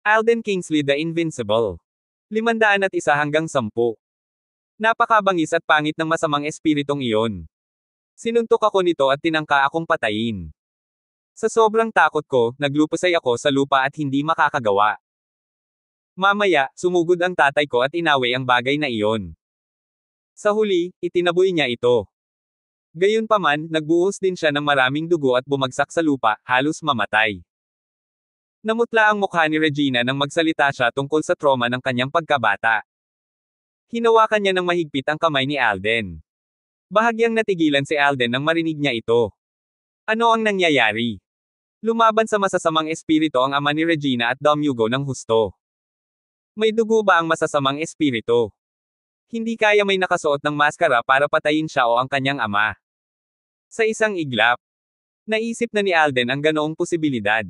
Alden Kingsley The Invincible. Limandaan at isa hanggang 10. Napakabangis at pangit ng masamang espiritong iyon. Sinuntok ako nito at tinangka akong patayin. Sa sobrang takot ko, naglupasay ako sa lupa at hindi makakagawa. Mamaya, sumugod ang tatay ko at inaway ang bagay na iyon. Sa huli, itinaboy niya ito. Gayunpaman, nagbuhos din siya ng maraming dugo at bumagsak sa lupa, halos mamatay. Namutla ang mukha ni Regina nang magsalita siya tungkol sa trauma ng kanyang pagkabata. Hinawakan niya ng mahigpit ang kamay ni Alden. Bahagyang natigilan si Alden nang marinig niya ito. Ano ang nangyayari? Lumaban sa masasamang espiritu ang ama ni Regina at Dom Hugo ng husto. May dugo ba ang masasamang espiritu? Hindi kaya may nakasuot ng maskara para patayin siya o ang kanyang ama. Sa isang iglap, Naisip na ni Alden ang ganoong posibilidad.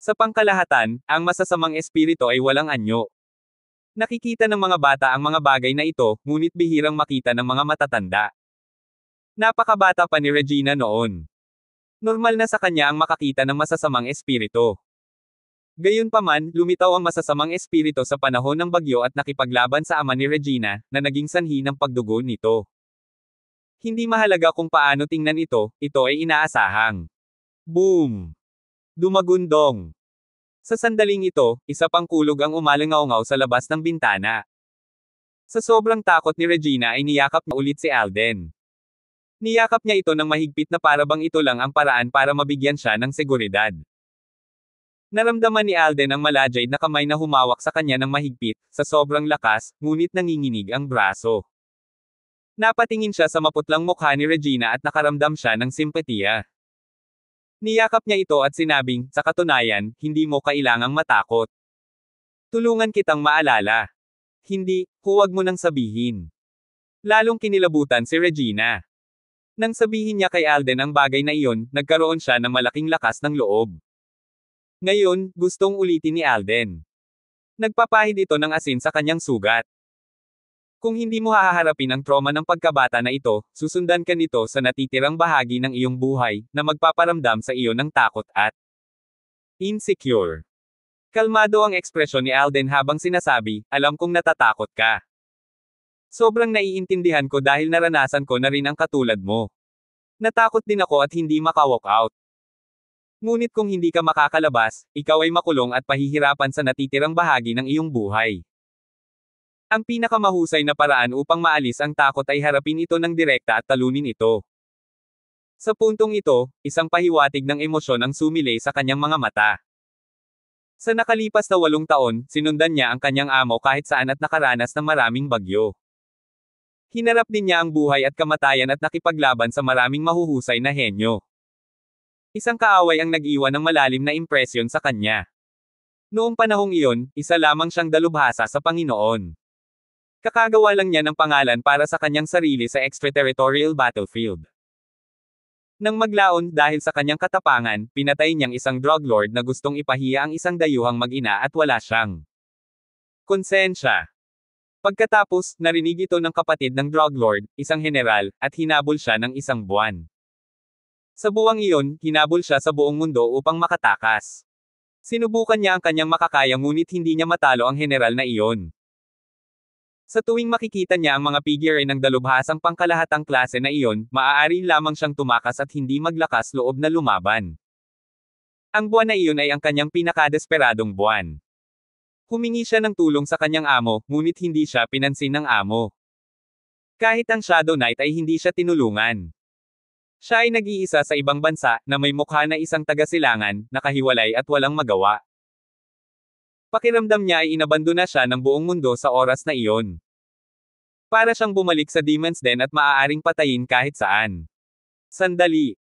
Sa pangkalahatan, ang masasamang espiritu ay walang anyo. Nakikita ng mga bata ang mga bagay na ito, ngunit bihirang makita ng mga matatanda. Napakabata pa ni Regina noon. Normal na sa kanya ang makakita ng masasamang espiritu. Gayunpaman, lumitaw ang masasamang espiritu sa panahon ng bagyo at nakipaglaban sa ama ni Regina, na naging sanhi ng pagdugo nito. Hindi mahalaga kung paano tingnan ito, ito ay inaasahang. Boom! Dumagundong. Sa sandaling ito, isa pang kulog ang umalangaw sa labas ng bintana. Sa sobrang takot ni Regina ay niyakap niya ulit si Alden. Niyakap niya ito ng mahigpit na parabang ito lang ang paraan para mabigyan siya ng seguridad. Naramdaman ni Alden ang malajay na kamay na humawak sa kanya ng mahigpit, sa sobrang lakas, ngunit nanginginig ang braso. Napatingin siya sa maputlang mukha ni Regina at nakaramdam siya ng simpatiya. Niyakap niya ito at sinabing, sa katunayan, hindi mo kailangang matakot. Tulungan kitang maalala. Hindi, huwag mo nang sabihin. Lalong kinilabutan si Regina. Nang sabihin niya kay Alden ang bagay na iyon, nagkaroon siya ng malaking lakas ng loob. Ngayon, gustong ulitin ni Alden. Nagpapahid ito ng asin sa kanyang sugat. Kung hindi mo haharapin ang trauma ng pagkabata na ito, susundan ka nito sa natitirang bahagi ng iyong buhay, na magpaparamdam sa iyo ng takot at insecure. Kalmado ang ekspresyon ni Alden habang sinasabi, alam kong natatakot ka. Sobrang naiintindihan ko dahil naranasan ko na rin ang katulad mo. Natakot din ako at hindi makawalk out. Ngunit kung hindi ka makakalabas, ikaw ay makulong at pahihirapan sa natitirang bahagi ng iyong buhay. Ang pinakamahusay na paraan upang maalis ang takot ay harapin ito ng direkta at talunin ito. Sa puntong ito, isang pahiwatig ng emosyon ang sumilay sa kanyang mga mata. Sa nakalipas na walong taon, sinundan niya ang kanyang amo kahit saan at nakaranas ng maraming bagyo. Hinarap din niya ang buhay at kamatayan at nakipaglaban sa maraming mahuhusay na henyo. Isang kaaway ang nag-iwan ng malalim na impresyon sa kanya. Noong panahong iyon, isa lamang siyang dalubhasa sa Panginoon. Kakagawa lang niya ng pangalan para sa kanyang sarili sa extraterritorial battlefield. Nang maglaon dahil sa kanyang katapangan, pinatay niyang isang drug lord na gustong ipahiya ang isang dayuhang magina at wala siyang konsensya. Pagkatapos, narinig ito ng kapatid ng drug lord, isang general, at hinabol siya ng isang buwan. Sa buwang iyon, hinabol siya sa buong mundo upang makatakas. Sinubukan niya ang kanyang makakaya ngunit hindi niya matalo ang general na iyon. Sa tuwing makikita niya ang mga figure ng dalubhasang pangkalahatang klase na iyon, maaari lamang siyang tumakas at hindi maglakas loob na lumaban. Ang buwan na iyon ay ang kanyang pinakadesperadong buwan. Humingi siya ng tulong sa kanyang amo, ngunit hindi siya pinansin ng amo. Kahit ang Shadow Knight ay hindi siya tinulungan. Siya ay nag-iisa sa ibang bansa, na may mukha na isang taga-silangan, nakahiwalay at walang magawa. Pakiramdam niya ay inabandona siya ng buong mundo sa oras na iyon. Para siyang bumalik sa Demon's Den at maaaring patayin kahit saan. Sandali.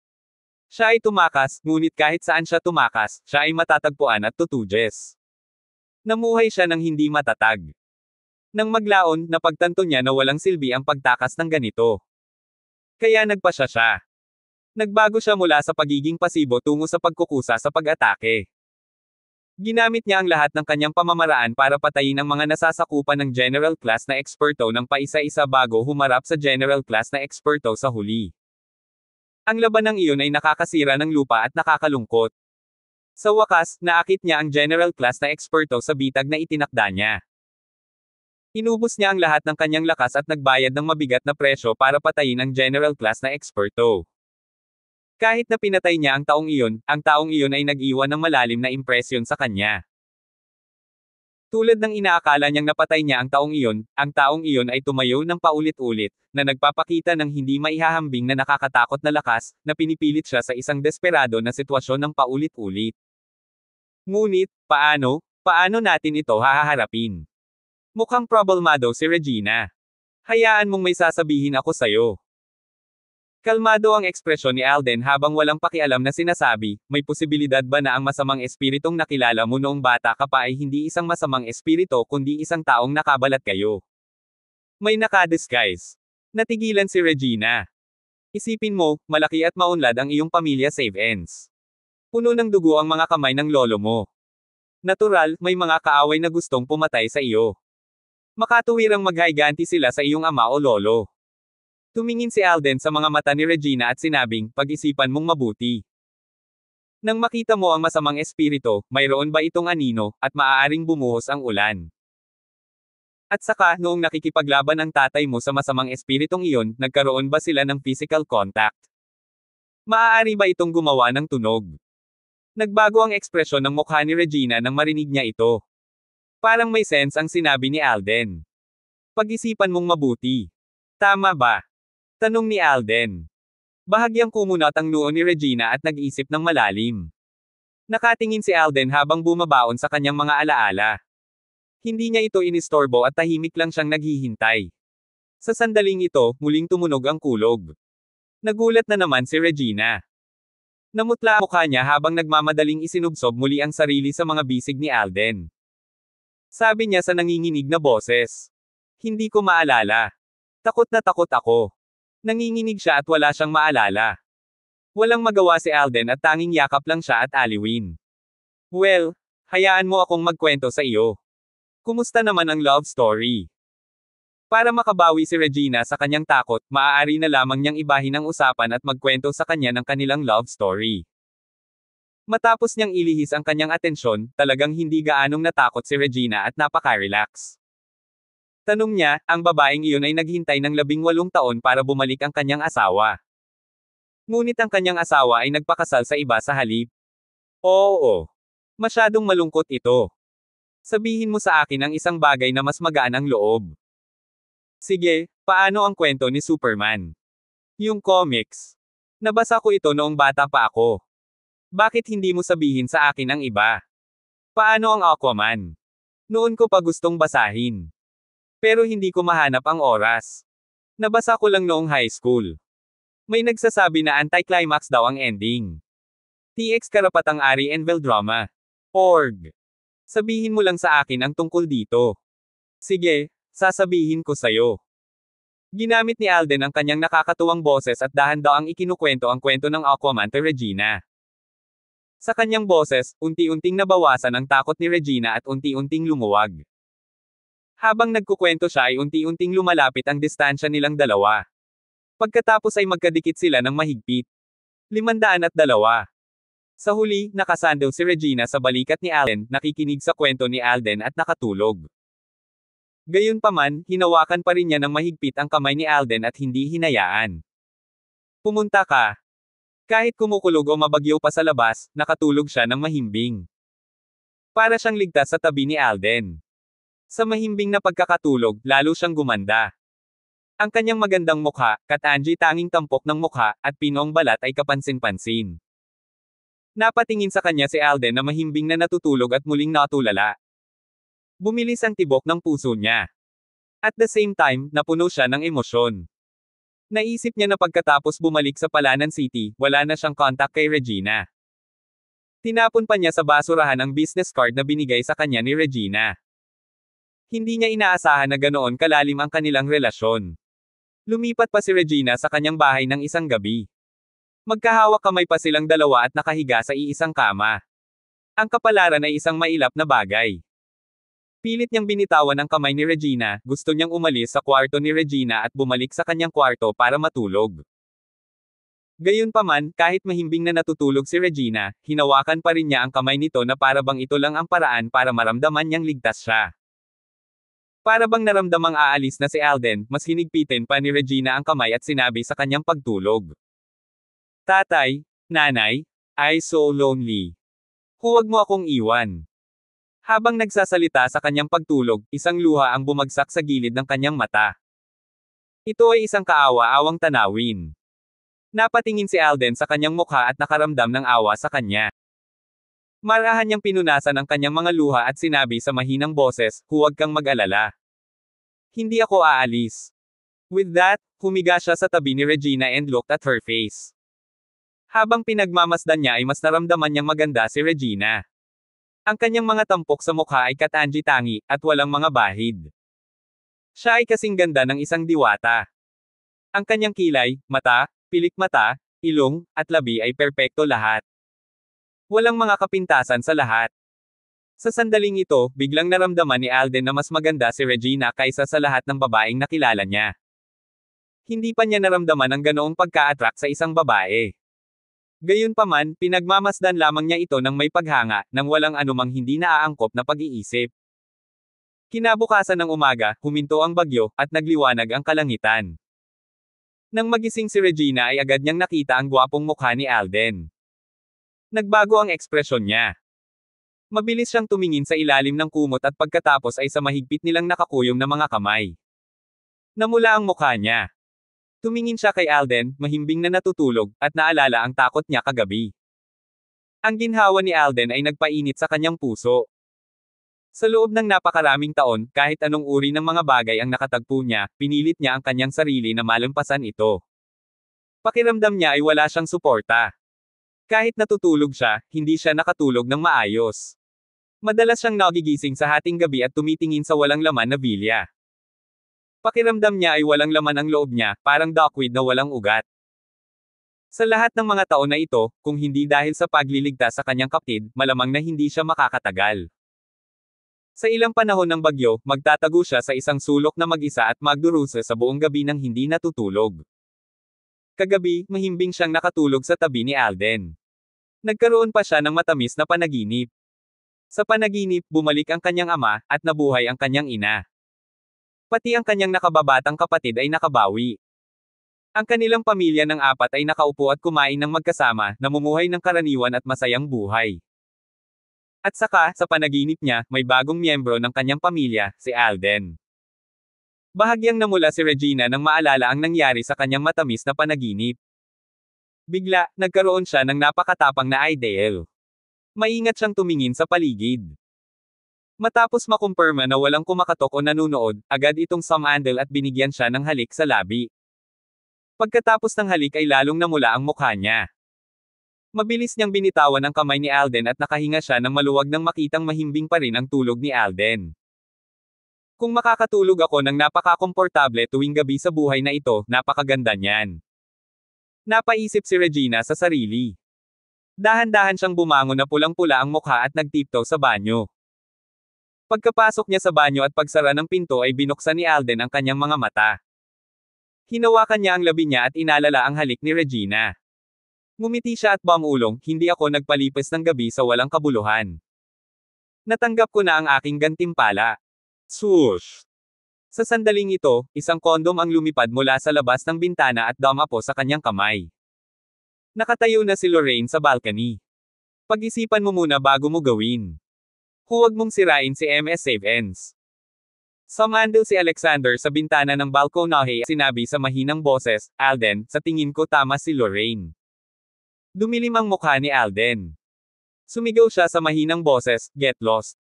Siya ay tumakas, ngunit kahit saan siya tumakas, siya ay matatagpuan at tutujes. Namuhay siya ng hindi matatag. Nang maglaon, napagtanto niya na walang silbi ang pagtakas ng ganito. Kaya nagpasya siya. Nagbago siya mula sa pagiging pasibo tungo sa pagkukusa sa pag-atake. Ginamit niya ang lahat ng kanyang pamamaraan para patayin ang mga nasasakupan ng general class na eksperto ng paisa-isa bago humarap sa general class na eksperto sa huli. Ang labanang iyon ay nakakasira ng lupa at nakakalungkot. Sa wakas, naakit niya ang general class na eksperto sa bitag na itinakda niya. Inubos niya ang lahat ng kanyang lakas at nagbayad ng mabigat na presyo para patayin ang general class na eksperto. Kahit na pinatay niya ang taong iyon, ang taong iyon ay nag-iwan ng malalim na impresyon sa kanya. Tulad ng inaakala niyang napatay niya ang taong iyon, ang taong iyon ay tumayo ng paulit-ulit, na nagpapakita ng hindi maihahambing na nakakatakot na lakas, na pinipilit siya sa isang desperado na sitwasyon ng paulit-ulit. Ngunit, paano, paano natin ito haharapin? Mukhang problemado si Regina. Hayaan mong may sasabihin ako sa'yo. Kalmado ang ekspresyon ni Alden habang walang pakialam na sinasabi, may posibilidad ba na ang masamang espiritong nakilala mo noong bata ka pa ay hindi isang masamang espirito kundi isang taong nakabalat kayo. May nakadisguise. Natigilan si Regina. Isipin mo, malaki at maunlad ang iyong pamilya save ends. Puno ng dugo ang mga kamay ng lolo mo. Natural, may mga kaaway na gustong pumatay sa iyo. Makatuwirang maghiganti sila sa iyong ama o lolo. Tumingin si Alden sa mga mata ni Regina at sinabing, pag-isipan mong mabuti. Nang makita mo ang masamang espirito, mayroon ba itong anino, at maaaring bumuhos ang ulan. At saka, noong nakikipaglaban ang tatay mo sa masamang espiritong iyon, nagkaroon ba sila ng physical contact? Maaari ba itong gumawa ng tunog? Nagbago ang ekspresyon ng mukha ni Regina nang marinig niya ito. Parang may sense ang sinabi ni Alden. Pag-isipan mong mabuti. Tama ba? Tanong ni Alden. Bahagyang kumunot ang noo ni Regina at nag-isip ng malalim. Nakatingin si Alden habang bumabaon sa kanyang mga alaala. Hindi niya ito inistorbo at tahimik lang siyang naghihintay. Sa sandaling ito, muling tumunog ang kulog. Nagulat na naman si Regina. Namutla ang mukha niya habang nagmamadaling isinubsob muli ang sarili sa mga bisig ni Alden. Sabi niya sa nanginginig na boses. Hindi ko maalala. Takot na takot ako. Nanginginig siya at wala siyang maalala. Walang magawa si Alden at tanging yakap lang siya at aliwin. Well, hayaan mo akong magkwento sa iyo. Kumusta naman ang love story? Para makabawi si Regina sa kanyang takot, maaari na lamang niyang ibahin ang usapan at magkwento sa kanya ng kanilang love story. Matapos niyang ilihis ang kanyang atensyon, talagang hindi gaanong natakot si Regina at napaka-relax. Tanong niya, ang babaeng iyon ay naghintay ng labing walong taon para bumalik ang kanyang asawa. Ngunit ang kanyang asawa ay nagpakasal sa iba sa halip. Oo. Masyadong malungkot ito. Sabihin mo sa akin ang isang bagay na mas magaan ang loob. Sige, paano ang kwento ni Superman? Yung comics. Nabasa ko ito noong bata pa ako. Bakit hindi mo sabihin sa akin ang iba? Paano ang Aquaman? Noon ko pa gustong basahin. Pero hindi ko mahanap ang oras. Nabasa ko lang noong high school. May nagsasabi na anti-climax daw ang ending. TX Karapatang Ari Envel Drama. Org. Sabihin mo lang sa akin ang tungkol dito. Sige, sasabihin ko sa'yo. Ginamit ni Alden ang kanyang nakakatuwang boses at dahan daw ang ikinukwento ang kwento ng Aquaman to Regina. Sa kanyang boses, unti-unting nabawasan ang takot ni Regina at unti-unting lumuwag. Habang nagkukwento siya ay unti-unting lumalapit ang distansya nilang dalawa. Pagkatapos ay magkadikit sila ng mahigpit. Limandaan at dalawa. Sa huli, nakasandal si Regina sa balikat ni Alden, nakikinig sa kwento ni Alden at nakatulog. Gayunpaman, hinawakan pa rin niya ng mahigpit ang kamay ni Alden at hindi hinayaan. Pumunta ka. Kahit kumukulog o mabagyo pa sa labas, nakatulog siya ng mahimbing. Para siyang ligtas sa tabi ni Alden. Sa mahimbing na pagkakatulog, lalo siyang gumanda. Ang kanyang magandang mukha, katanji tanging tampok ng mukha, at pinong balat ay kapansin-pansin. Napatingin sa kanya si Alden na mahimbing na natutulog at muling natulala. Bumilis ang tibok ng puso niya. At the same time, napuno siya ng emosyon. Naisip niya na pagkatapos bumalik sa Palanan City, wala na siyang kontak kay Regina. Tinapon pa niya sa basurahan ang business card na binigay sa kanya ni Regina. Hindi niya inaasahan na ganoon kalalim ang kanilang relasyon. Lumipat pa si Regina sa kanyang bahay ng isang gabi. Magkahawak kamay pa silang dalawa at nakahiga sa iisang kama. Ang kapalaran ay isang mailap na bagay. Pilit niyang binitawan ang kamay ni Regina, gusto niyang umalis sa kwarto ni Regina at bumalik sa kanyang kwarto para matulog. Gayunpaman, kahit mahimbing na natutulog si Regina, hinawakan pa rin niya ang kamay nito na para bang ito lang ang paraan para maramdaman niyang ligtas siya. Para bang naramdamang aalis na si Alden, mas hinigpitin pa ni Regina ang kamay at sinabi sa kanyang pagtulog. Tatay, nanay, I so lonely. Huwag mo akong iwan. Habang nagsasalita sa kanyang pagtulog, isang luha ang bumagsak sa gilid ng kanyang mata. Ito ay isang kaawa-awang tanawin. Napatingin si Alden sa kanyang mukha at nakaramdam ng awa sa kanya. Marahan niyang pinunasan ang kanyang mga luha at sinabi sa mahinang boses, huwag kang mag-alala. Hindi ako aalis. With that, humiga siya sa tabi ni Regina and looked at her face. Habang pinagmamasdan niya ay mas naramdaman niyang maganda si Regina. Ang kanyang mga tampok sa mukha ay katangi-tangi, at walang mga bahid. Siya ay kasing ganda ng isang diwata. Ang kanyang kilay, mata, pilik mata, ilong, at labi ay perpekto lahat. Walang mga kapintasan sa lahat. Sa sandaling ito, biglang naramdaman ni Alden na mas maganda si Regina kaysa sa lahat ng babaeng nakilala niya. Hindi pa niya naramdaman ang ganoong pagka-attract sa isang babae. Gayunpaman, pinagmamasdan lamang niya ito ng may paghanga, nang walang anumang hindi naaangkop na pag-iisip. Kinabukasan ng umaga, huminto ang bagyo, at nagliwanag ang kalangitan. Nang magising si Regina ay agad niyang nakita ang gwapong mukha ni Alden. Nagbago ang ekspresyon niya. Mabilis siyang tumingin sa ilalim ng kumot at pagkatapos ay sa mahigpit nilang nakakuyom na mga kamay. Namula ang mukha niya. Tumingin siya kay Alden, mahimbing na natutulog, at naalala ang takot niya kagabi. Ang ginhawa ni Alden ay nagpainit sa kanyang puso. Sa loob ng napakaraming taon, kahit anong uri ng mga bagay ang nakatagpo niya, pinilit niya ang kanyang sarili na malampasan ito. Pakiramdam niya ay wala siyang suporta. Kahit natutulog siya, hindi siya nakatulog ng maayos. Madalas siyang nagigising sa hating gabi at tumitingin sa walang laman na bilya. Pakiramdam niya ay walang laman ang loob niya, parang duckweed na walang ugat. Sa lahat ng mga taon na ito, kung hindi dahil sa pagliligtas sa kanyang kapatid, malamang na hindi siya makakatagal. Sa ilang panahon ng bagyo, magtatago siya sa isang sulok na mag-isa at magdurusa sa buong gabi nang hindi natutulog. Kagabi, mahimbing siyang nakatulog sa tabi ni Alden. Nagkaroon pa siya ng matamis na panaginip. Sa panaginip, bumalik ang kanyang ama, at nabuhay ang kanyang ina. Pati ang kanyang nakababatang kapatid ay nakabawi. Ang kanilang pamilya ng apat ay nakaupo at kumain ng magkasama, namumuhay ng karaniwan at masayang buhay. At saka, sa panaginip niya, may bagong miyembro ng kanyang pamilya, si Alden. Bahagyang namula si Regina nang maalala ang nangyari sa kanyang matamis na panaginip. Bigla, nagkaroon siya ng napakatapang na ideal. Maingat siyang tumingin sa paligid. Matapos makumpirma na walang kumakatok o nanunood, agad itong samandal at binigyan siya ng halik sa labi. Pagkatapos ng halik ay lalong namula ang mukha niya. Mabilis niyang binitawan ang kamay ni Alden at nakahinga siya ng maluwag nang makitang mahimbing pa rin ang tulog ni Alden. Kung makakatulog ako ng napakakomportable tuwing gabi sa buhay na ito, napakaganda niyan. Napaisip si Regina sa sarili. Dahan-dahan siyang bumangon na pulang-pula ang mukha at nagtiptoe sa banyo. Pagkapasok niya sa banyo at pagsara ng pinto ay binuksan ni Alden ang kanyang mga mata. Hinawakan niya ang labi niya at inalala ang halik ni Regina. Ngumiti siya at bamulong, hindi ako nagpalipas ng gabi sa walang kabuluhan. Natanggap ko na ang aking gantimpala. Sush! Sa sandaling ito, isang kondom ang lumipad mula sa labas ng bintana at dumapo sa kanyang kamay. Nakatayo na si Lorraine sa balcony. Pag-isipan mo muna bago mo gawin. Huwag mong sirain si MS Save Ends. Samandal si Alexander sa bintana ng balkonahe at sinabi sa mahinang boses, Alden, sa tingin ko tama si Lorraine. Dumilim ang mukha ni Alden. Sumigaw siya sa mahinang boses, get lost.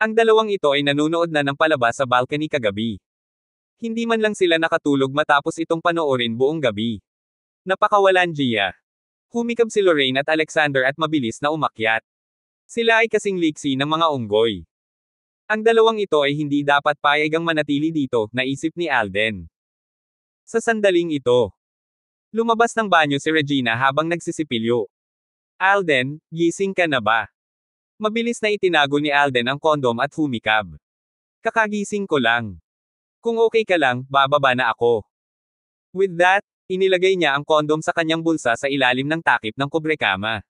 Ang dalawang ito ay nanunood na ng palabas sa balcony kagabi. Hindi man lang sila nakatulog matapos itong panoorin buong gabi. Napakawalan Gia. Humikab si Lorraine at Alexander at mabilis na umakyat. Sila ay kasing liksi ng mga unggoy. Ang dalawang ito ay hindi dapat payagang manatili dito, naisip ni Alden. Sa sandaling ito, lumabas ng banyo si Regina habang nagsisipilyo. Alden, gising ka na ba? Mabilis na itinago ni Alden ang kondom at humikab. Kakagising ko lang. Kung okay ka lang, bababa na ako. With that, inilagay niya ang kondom sa kanyang bulsa sa ilalim ng takip ng kubrekama.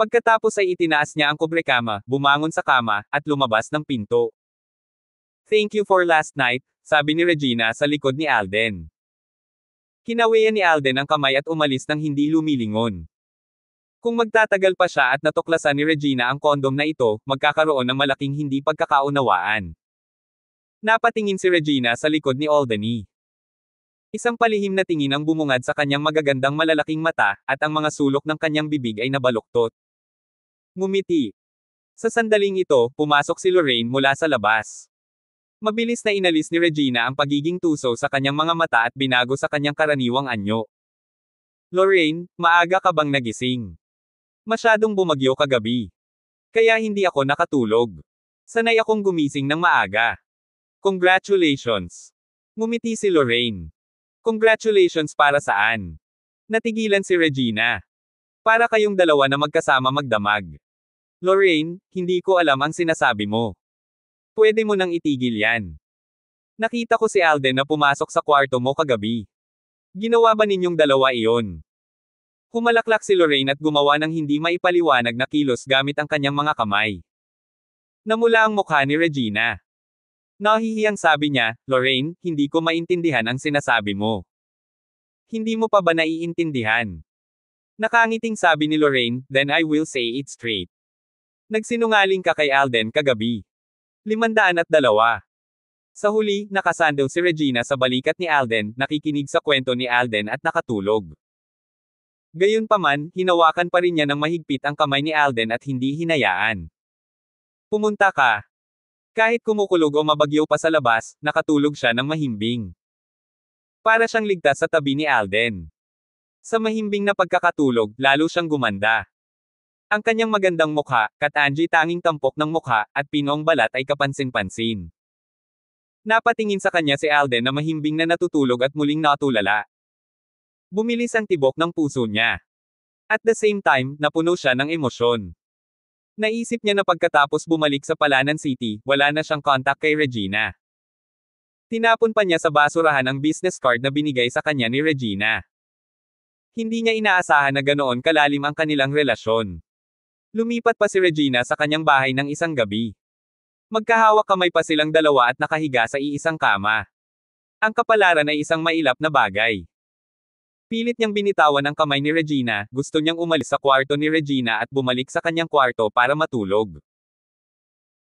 Pagkatapos ay itinaas niya ang kubrekama, bumangon sa kama, at lumabas ng pinto. Thank you for last night, sabi ni Regina sa likod ni Alden. Kinawayan ni Alden ang kamay at umalis ng hindi lumilingon. Kung magtatagal pa siya at natuklasan ni Regina ang kondom na ito, magkakaroon ng malaking hindi pagkakaunawaan. Napatingin si Regina sa likod ni Aldany. Isang palihim na tingin ang bumungad sa kanyang magagandang malalaking mata, at ang mga sulok ng kanyang bibig ay nabaluktot. Ngumiti. Sa sandaling ito, pumasok si Lorraine mula sa labas. Mabilis na inalis ni Regina ang pagiging tuso sa kanyang mga mata at binago sa kanyang karaniwang anyo. Lorraine, maaga ka bang nagising? Masyadong bumagyo kagabi. Kaya hindi ako nakatulog. Sanay akong gumising ng maaga. Congratulations! Ngumiti si Lorraine. Congratulations para saan? Natigilan si Regina. Para kayong dalawa na magkasama magdamag. Lorraine, hindi ko alam ang sinasabi mo. Pwede mo nang itigil yan. Nakita ko si Alden na pumasok sa kwarto mo kagabi. Ginawa ba ninyong dalawa iyon? Kumalaklak si Lorraine at gumawa ng hindi maipaliwanag na kilos gamit ang kanyang mga kamay. Namula ang mukha ni Regina. Nahihiyang sabi niya, Lorraine, hindi ko maintindihan ang sinasabi mo. Hindi mo pa ba naiintindihan? Nakangiting sabi ni Lorraine, then I will say it straight. Nagsinungaling ka kay Alden kagabi. Limandaan at dalawa. Sa huli, nakasandal si Regina sa balikat ni Alden, nakikinig sa kwento ni Alden at nakatulog. Gayunpaman, hinawakan pa rin niya ng mahigpit ang kamay ni Alden at hindi hinayaan. Pumunta ka. Kahit kumukulog o mabagyo pa sa labas, nakatulog siya ng mahimbing. Para siyang ligtas sa tabi ni Alden. Sa mahimbing na pagkakatulog, lalo siyang gumanda. Ang kanyang magandang mukha, katanji tanging tampok ng mukha, at pinong balat ay kapansin-pansin. Napatingin sa kanya si Alden na mahimbing na natutulog at muling natulala. Bumilis ang tibok ng puso niya. At the same time, napuno siya ng emosyon. Naisip niya na pagkatapos bumalik sa Palanan City, wala na siyang contact kay Regina. Tinapon pa niya sa basurahan ang business card na binigay sa kanya ni Regina. Hindi niya inaasahan na ganoon kalalim ang kanilang relasyon. Lumipat pa si Regina sa kanyang bahay ng isang gabi. Magkahawak kamay pa silang dalawa at nakahiga sa iisang kama. Ang kapalaran ay isang mailap na bagay. Pilit niyang binitawan ang kamay ni Regina, gusto niyang umalis sa kwarto ni Regina at bumalik sa kanyang kwarto para matulog.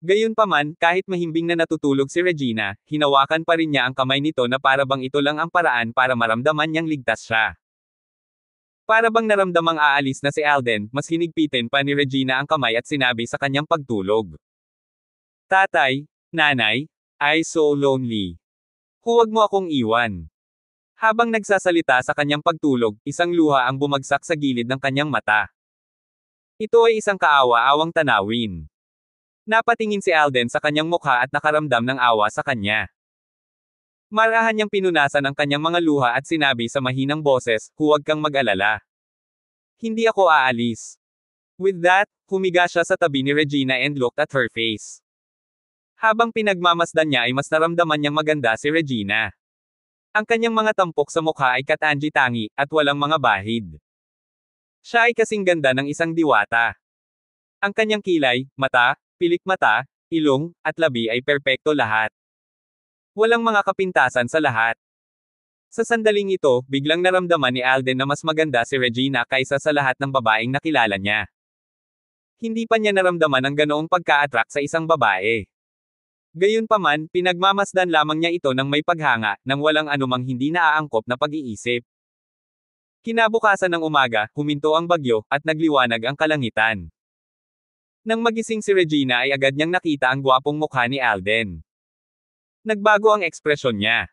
Gayunpaman, kahit mahimbing na natutulog si Regina, hinawakan pa rin niya ang kamay nito na para bang ito lang ang paraan para maramdaman niyang ligtas siya. Para bang naramdamang aalis na si Alden, mas hinigpitin pa ni Regina ang kamay at sinabi sa kanyang pagtulog. Tatay, nanay, I so lonely. Huwag mo akong iwan. Habang nagsasalita sa kanyang pagtulog, isang luha ang bumagsak sa gilid ng kanyang mata. Ito ay isang kaawa-awang tanawin. Napatingin si Alden sa kanyang mukha at nakaramdam ng awa sa kanya. Marahan niyang pinunasan ang kanyang mga luha at sinabi sa mahinang boses, huwag kang mag-alala. Hindi ako aalis. With that, humiga siya sa tabi ni Regina and looked at her face. Habang pinagmamasdan niya ay mas naramdaman niyang maganda si Regina. Ang kanyang mga tampok sa mukha ay katangi-tangi, at walang mga bahid. Siya ay kasing ganda ng isang diwata. Ang kanyang kilay, mata, pilik mata, ilong, at labi ay perpekto lahat. Walang mga kapintasan sa lahat. Sa sandaling ito, biglang naramdaman ni Alden na mas maganda si Regina kaysa sa lahat ng babaeng nakilala niya. Hindi pa niya naramdaman ang ganoong pagka-attract sa isang babae. Gayunpaman, pinagmamasdan lamang niya ito ng may paghanga, nang walang anumang hindi naaangkop na pag-iisip. Kinabukasan ng umaga, huminto ang bagyo, at nagliwanag ang kalangitan. Nang magising si Regina ay agad niyang nakita ang gwapong mukha ni Alden. Nagbago ang ekspresyon niya.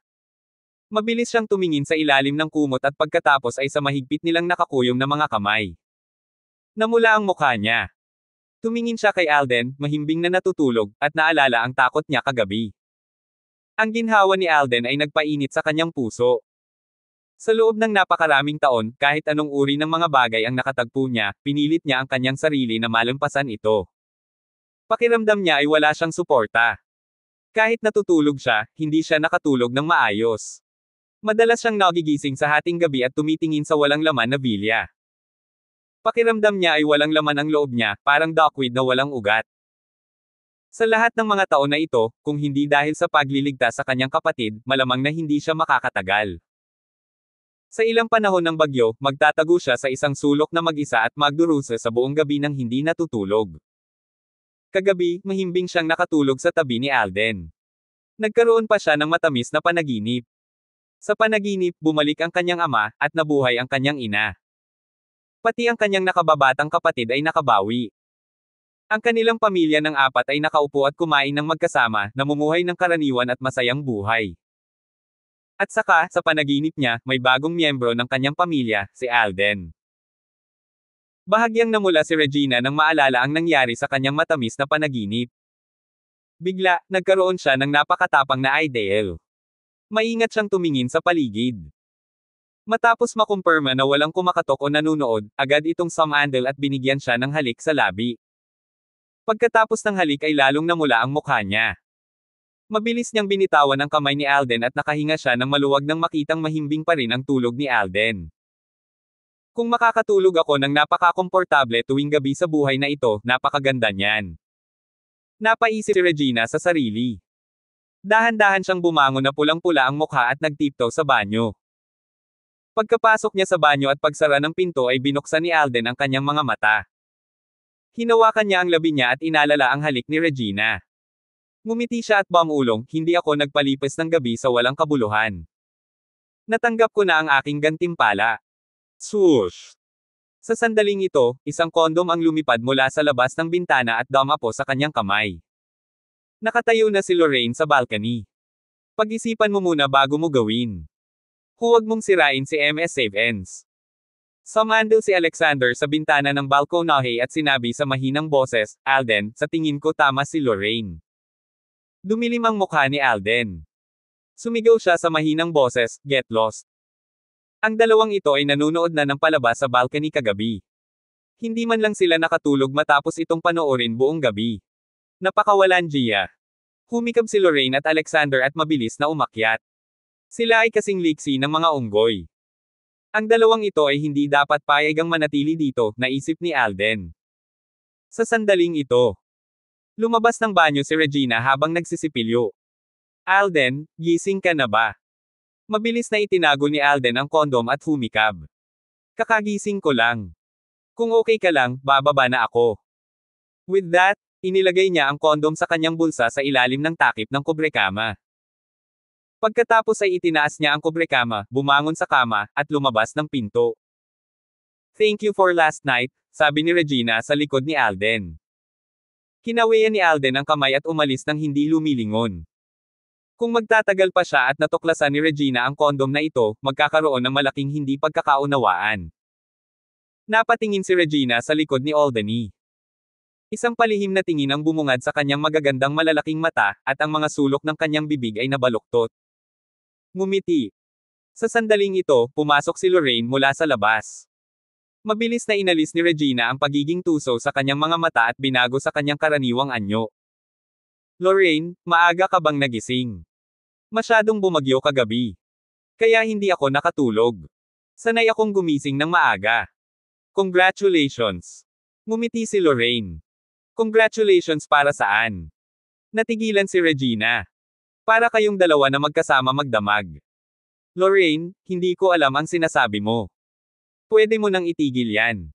Mabilis siyang tumingin sa ilalim ng kumot at pagkatapos ay sa mahigpit nilang nakakuyom na mga kamay. Namula ang mukha niya. Tumingin siya kay Alden, mahimbing na natutulog, at naalala ang takot niya kagabi. Ang ginhawa ni Alden ay nagpainit sa kanyang puso. Sa loob ng napakaraming taon, kahit anong uri ng mga bagay ang nakatagpo niya, pinilit niya ang kanyang sarili na malampasan ito. Pakiramdam niya ay wala siyang suporta. Kahit natutulog siya, hindi siya nakatulog ng maayos. Madalas siyang nagigising sa hating gabi at tumitingin sa walang laman na bilya. Pakiramdam niya ay walang laman ang loob niya, parang duckweed na walang ugat. Sa lahat ng mga taon na ito, kung hindi dahil sa pagliligtas sa kanyang kapatid, malamang na hindi siya makakatagal. Sa ilang panahon ng bagyo, magtatago siya sa isang sulok na mag-isa at magdurusa sa buong gabi nang hindi natutulog. Kagabi, mahimbing siyang nakatulog sa tabi ni Alden. Nagkaroon pa siya ng matamis na panaginip. Sa panaginip, bumalik ang kanyang ama, at nabuhay ang kanyang ina. Pati ang kanyang nakababatang kapatid ay nakabawi. Ang kanilang pamilya ng apat ay nakaupo at kumain ng magkasama, namumuhay ng karaniwan at masayang buhay. At saka, sa panaginip niya, may bagong miyembro ng kanyang pamilya, si Alden. Bahagyang namula si Regina nang maalala ang nangyari sa kanyang matamis na panaginip. Bigla, nagkaroon siya ng napakatapang na ideal. Maingat siyang tumingin sa paligid. Matapos makumpirma na walang kumakatok o nanunood, agad itong sumandal at binigyan siya ng halik sa labi. Pagkatapos ng halik ay lalong namula ang mukha niya. Mabilis niyang binitawan ang kamay ni Alden at nakahinga siya ng maluwag nang makitang mahimbing pa rin ang tulog ni Alden. Kung makakatulog ako ng napakakomportable tuwing gabi sa buhay na ito, napakaganda niyan. Napaisip si Regina sa sarili. Dahan-dahan siyang bumangon na pulang-pula ang mukha at nagtiptoe sa banyo. Pagkapasok niya sa banyo at pagsara ng pinto ay binuksan ni Alden ang kanyang mga mata. Hinawakan niya ang labi niya at inalala ang halik ni Regina. Ngumiti siya at bangulong, hindi ako nagpalipas ng gabi sa walang kabuluhan. Natanggap ko na ang aking gantimpala. Sush! Sa sandaling ito, isang kondom ang lumipad mula sa labas ng bintana at damapo sa kanyang kamay. Nakatayo na si Lorraine sa balcony. Pag-isipan mo muna bago mo gawin. Huwag mong sirain si MS Save Ends. Sumandal si Alexander sa bintana ng balkonahe at sinabi sa mahinang boses, Alden, sa tingin ko tama si Lorraine. Dumilim ang mukha ni Alden. Sumigaw siya sa mahinang boses, Get lost. Ang dalawang ito ay nanunood na ng palabas sa balcony kagabi. Hindi man lang sila nakatulog matapos itong panoorin buong gabi. Napakawalan Gia. Humikab si Lorraine at Alexander at mabilis na umakyat. Sila ay kasing liksi ng mga unggoy. Ang dalawang ito ay hindi dapat payagang manatili dito, naisip ni Alden. Sa sandaling ito, lumabas ng banyo si Regina habang nagsisipilyo. Alden, gising ka na ba? Mabilis na itinago ni Alden ang kondom at humikab. Kakagising ko lang. Kung okay ka lang, bababa na ako. With that, inilagay niya ang kondom sa kanyang bulsa sa ilalim ng takip ng kubrekama. Pagkatapos ay itinaas niya ang kubrekama, bumangon sa kama, at lumabas ng pinto. Thank you for last night, sabi ni Regina sa likod ni Alden. Kinawayan ni Alden ang kamay at umalis ng hindi lumilingon. Kung magtatagal pa siya at natuklasan ni Regina ang kondom na ito, magkakaroon ng malaking hindi pagkakaunawaan. Napatingin si Regina sa likod ni Aldany. Isang palihim na tingin ang bumungad sa kanyang magagandang malalaking mata, at ang mga sulok ng kanyang bibig ay nabaluktot. Ngumiti. Sa sandaling ito, pumasok si Lorraine mula sa labas. Mabilis na inalis ni Regina ang pagiging tuso sa kanyang mga mata at binago sa kanyang karaniwang anyo. Lorraine, maaga ka bang nagising? Masyadong bumagyo kagabi. Kaya hindi ako nakatulog. Sanay akong gumising ng maaga. Congratulations. Ngumiti si Lorraine. Congratulations para saan? Natigilan si Regina. Para kayong dalawa na magkasama magdamag. Lorraine, hindi ko alam ang sinasabi mo. Pwede mo nang itigil yan.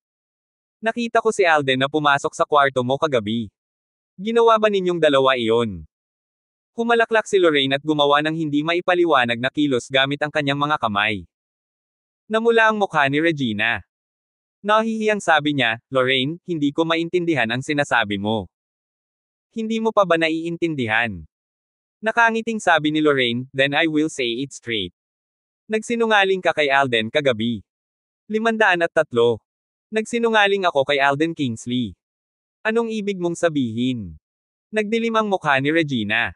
Nakita ko si Alden na pumasok sa kwarto mo kagabi. Ginawa ba ninyong dalawa iyon? Humalaklak si Lorraine at gumawa ng hindi maipaliwanag na kilos gamit ang kanyang mga kamay. Namula ang mukha ni Regina. Nahihiyang sabi niya, Lorraine, hindi ko maintindihan ang sinasabi mo. Hindi mo pa ba naiintindihan? Nakangiting sabi ni Lorraine, then I will say it straight. Nagsinungaling ka kay Alden kagabi. Limandaan at tatlo. Nagsinungaling ako kay Alden Kingsley. Anong ibig mong sabihin? Nagdilim ang mukha ni Regina.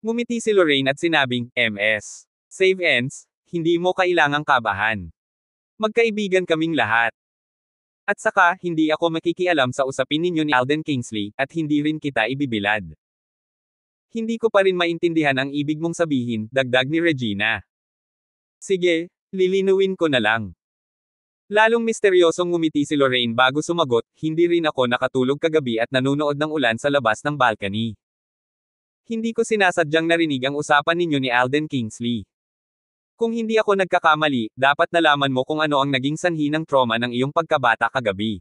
Ngumiti si Lorraine at sinabing, MS. Save ends, hindi mo kailangang kabahan. Magkaibigan kaming lahat. At saka, hindi ako makikialam sa usapin ninyo ni Alden Kingsley, at hindi rin kita ibibilad. Hindi ko pa rin maintindihan ang ibig mong sabihin, dagdag ni Regina. Sige, lilinawin ko na lang. Lalong misteryosong ngumiti si Lorraine bago sumagot, hindi rin ako nakatulog kagabi at nanonood ng ulan sa labas ng balcony. Hindi ko sinasadyang narinig ang usapan ninyo ni Alden Kingsley. Kung hindi ako nagkakamali, dapat nalaman mo kung ano ang naging sanhi ng trauma ng iyong pagkabata kagabi.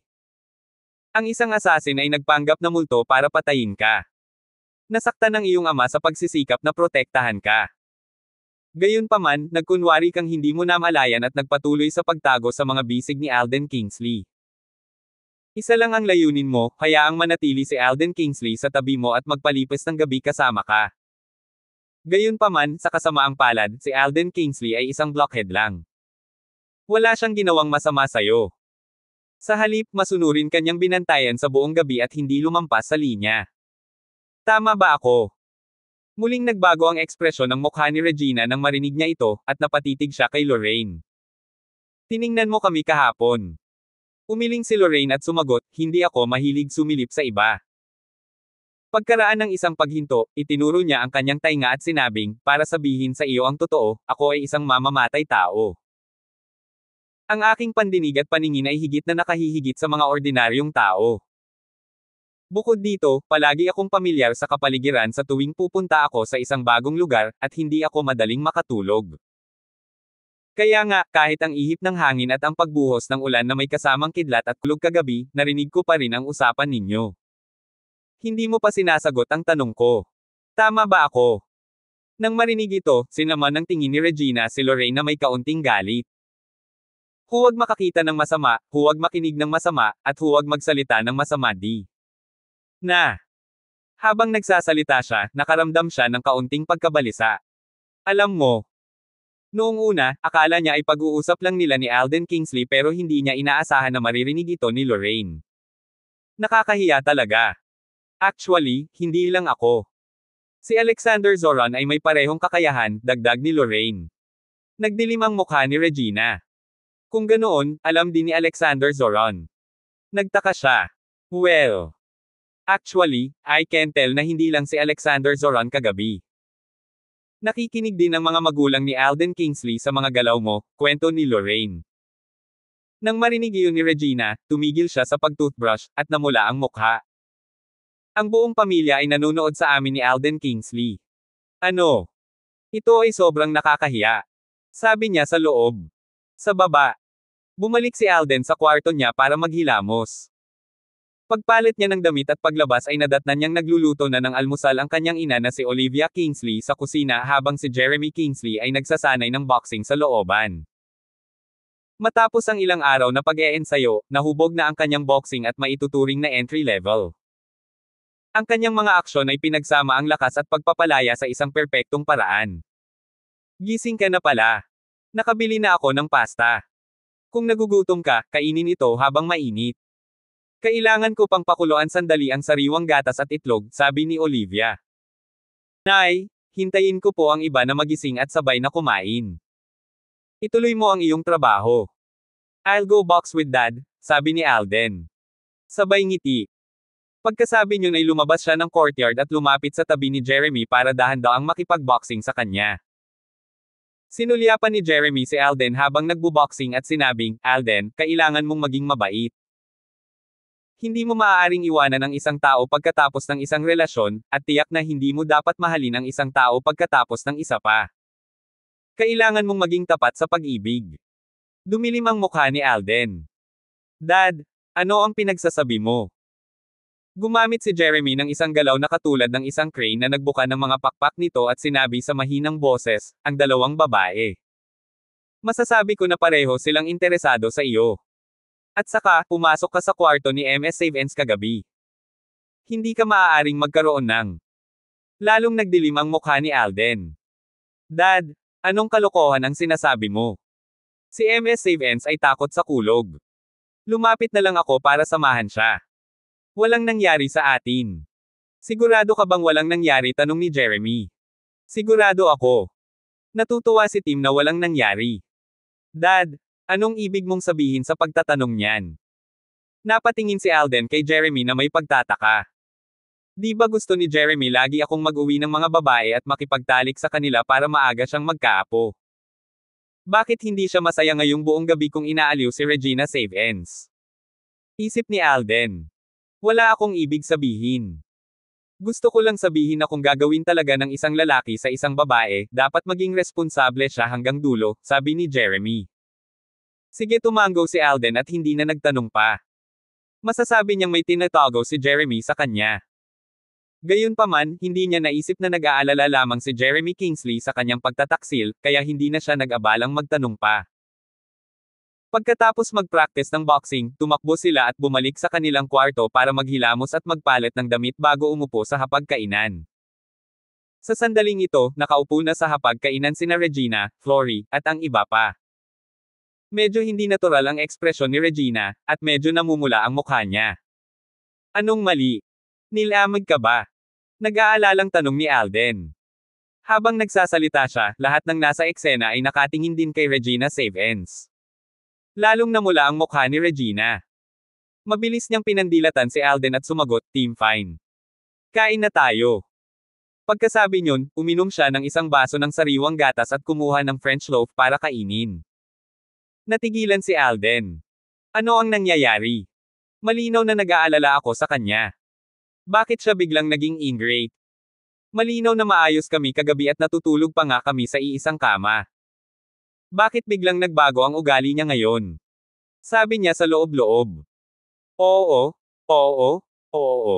Ang isang asasin ay nagpanggap na multo para patayin ka. Nasaktan ng iyong ama sa pagsisikap na protektahan ka. Gayunpaman, nagkunwari kang hindi mo namalayan at nagpatuloy sa pagtago sa mga bisig ni Alden Kingsley. Isa lang ang layunin mo, hayaang manatili si Alden Kingsley sa tabi mo at magpalipas ng gabi kasama ka. Gayunpaman, sa kasamaang palad, si Alden Kingsley ay isang blockhead lang. Wala siyang ginawang masama sa'yo. Sa halip, masunurin kanyang binantayan sa buong gabi at hindi lumampas sa linya. Tama ba ako? Muling nagbago ang ekspresyon ng mukha ni Regina nang marinig niya ito, at napatitig siya kay Lorraine. Tiningnan mo kami kahapon. Umiling si Lorraine at sumagot, hindi ako mahilig sumilip sa iba. Pagkaraan ng isang paghinto, itinuro niya ang kanyang tainga at sinabing, para sabihin sa iyo ang totoo, ako ay isang mamamatay tao. Ang aking pandinig at paningin ay higit na nakahihigit sa mga ordinaryong tao. Bukod dito, palagi akong pamilyar sa kapaligiran sa tuwing pupunta ako sa isang bagong lugar, at hindi ako madaling makatulog. Kaya nga, kahit ang ihip ng hangin at ang pagbuhos ng ulan na may kasamang kidlat at kulog kagabi, narinig ko pa rin ang usapan ninyo. Hindi mo pa sinasagot ang tanong ko. Tama ba ako? Nang marinig ito, sinama ng tingin ni Regina si Lorraine na may kaunting galit. Huwag makakita ng masama, huwag makinig ng masama, at huwag magsalita ng masama di. Na. Habang nagsasalita siya, nakaramdam siya ng kaunting pagkabalisa. Alam mo. Noong una, akala niya ay pag-uusap lang nila ni Alden Kingsley pero hindi niya inaasahan na maririnig ito ni Lorraine. Nakakahiya talaga. Actually, hindi lang ako. Si Alexander Zoran ay may parehong kakayahan, dagdag ni Lorraine. Nagdilim ang mukha ni Regina. Kung ganoon, alam din ni Alexander Zoran. Nagtaka siya. Well, Actually, I can tell na hindi lang si Alexander Zoran kagabi. Nakikinig din ang mga magulang ni Alden Kingsley sa mga galaw mo, kwento ni Lorraine. Nang marinig iyon ni Regina, tumigil siya sa pagtoothbrush, at namula ang mukha. Ang buong pamilya ay nanonood sa amin ni Alden Kingsley. Ano? Ito ay sobrang nakakahiya. Sabi niya sa loob. Sa baba. Bumalik si Alden sa kwarto niya para maghilamos. Pagpalit niya ng damit at paglabas ay nadatnan niyang nagluluto na ng almusal ang kanyang ina na si Olivia Kingsley sa kusina habang si Jeremy Kingsley ay nagsasanay ng boxing sa looban. Matapos ang ilang araw na pag-eensayo, nahubog na ang kanyang boxing at maituturing na entry level. Ang kanyang mga aksyon ay pinagsama ang lakas at pagpapalaya sa isang perpektong paraan. Gising ka na pala. Nakabili na ako ng pasta. Kung nagugutom ka, kainin ito habang mainit. Kailangan ko pang pakuluan sandali ang sariwang gatas at itlog, sabi ni Olivia. Nay, hintayin ko po ang iba na magising at sabay na kumain. Ituloy mo ang iyong trabaho. I'll go box with dad, sabi ni Alden. Sabay ngiti. Pagkasabi niyon ay lumabas siya ng courtyard at lumapit sa tabi ni Jeremy para dahan-daang makipagboxing sa kanya. Sinulyapan ni Jeremy si Alden habang nagbo-boxing at sinabing, Alden, kailangan mong maging mabait. Hindi mo maaaring iwanan ang isang tao pagkatapos ng isang relasyon, at tiyak na hindi mo dapat mahalin ang isang tao pagkatapos ng isa pa. Kailangan mong maging tapat sa pag-ibig. Dumilim ang mukha ni Alden. Dad, ano ang pinagsasabi mo? Gumamit si Jeremy ng isang galaw na katulad ng isang crane na nagbuka ng mga pakpak nito at sinabi sa mahinang boses, ang dalawang babae. Masasabi ko na pareho silang interesado sa iyo. At saka, pumasok ka sa kwarto ni MS Savens kagabi. Hindi ka maaaring magkaroon ng. Lalong nagdilim ang mukha ni Alden. Dad, anong kalokohan ang sinasabi mo? Si MS Savens ay takot sa kulog. Lumapit na lang ako para samahan siya. Walang nangyari sa atin. Sigurado ka bang walang nangyari tanong ni Jeremy. Sigurado ako. Natutuwa si Tim na walang nangyari. Dad, Anong ibig mong sabihin sa pagtatanong niyan? Napatingin si Alden kay Jeremy na may pagtataka. Di ba gusto ni Jeremy lagi akong mag-uwi ng mga babae at makipagtalik sa kanila para maaga siyang magkaapo? Bakit hindi siya masaya ngayong buong gabi kung inaaliw si Regina Save Ends? Isip ni Alden. Wala akong ibig sabihin. Gusto ko lang sabihin na kung gagawin talaga ng isang lalaki sa isang babae, dapat maging responsable siya hanggang dulo, sabi ni Jeremy. Sige tumango si Alden at hindi na nagtanong pa. Masasabi niyang may tinatago si Jeremy sa kanya. Gayunpaman, hindi niya naisip na nag-aalala lamang si Jeremy Kingsley sa kanyang pagtataksil, kaya hindi na siya nag-abalang magtanong pa. Pagkatapos mag-practice ng boxing, tumakbo sila at bumalik sa kanilang kwarto para maghilamos at magpalit ng damit bago umupo sa hapagkainan. Sa sandaling ito, nakaupo na sa hapagkainan sina Regina, Flory, at ang iba pa. Medyo hindi natural ang ekspresyon ni Regina, at medyo namumula ang mukha niya. Anong mali? Nilamag ka ba? Nag-aalalang tanong ni Alden. Habang nagsasalita siya, lahat ng nasa eksena ay nakatingin din kay Regina Savens. Lalong namula ang mukha ni Regina. Mabilis niyang pinandilatan si Alden at sumagot, Team Fine. Kain na tayo. Pagkasabi niyon, uminom siya ng isang baso ng sariwang gatas at kumuha ng French loaf para kainin. Natigilan si Alden. Ano ang nangyayari? Malinaw na nag-aalala ako sa kanya. Bakit siya biglang naging ingrate? Malinaw na maayos kami kagabi at natutulog pa nga kami sa iisang kama. Bakit biglang nagbago ang ugali niya ngayon? Sabi niya sa loob-loob. Oo, oo, oo, oo.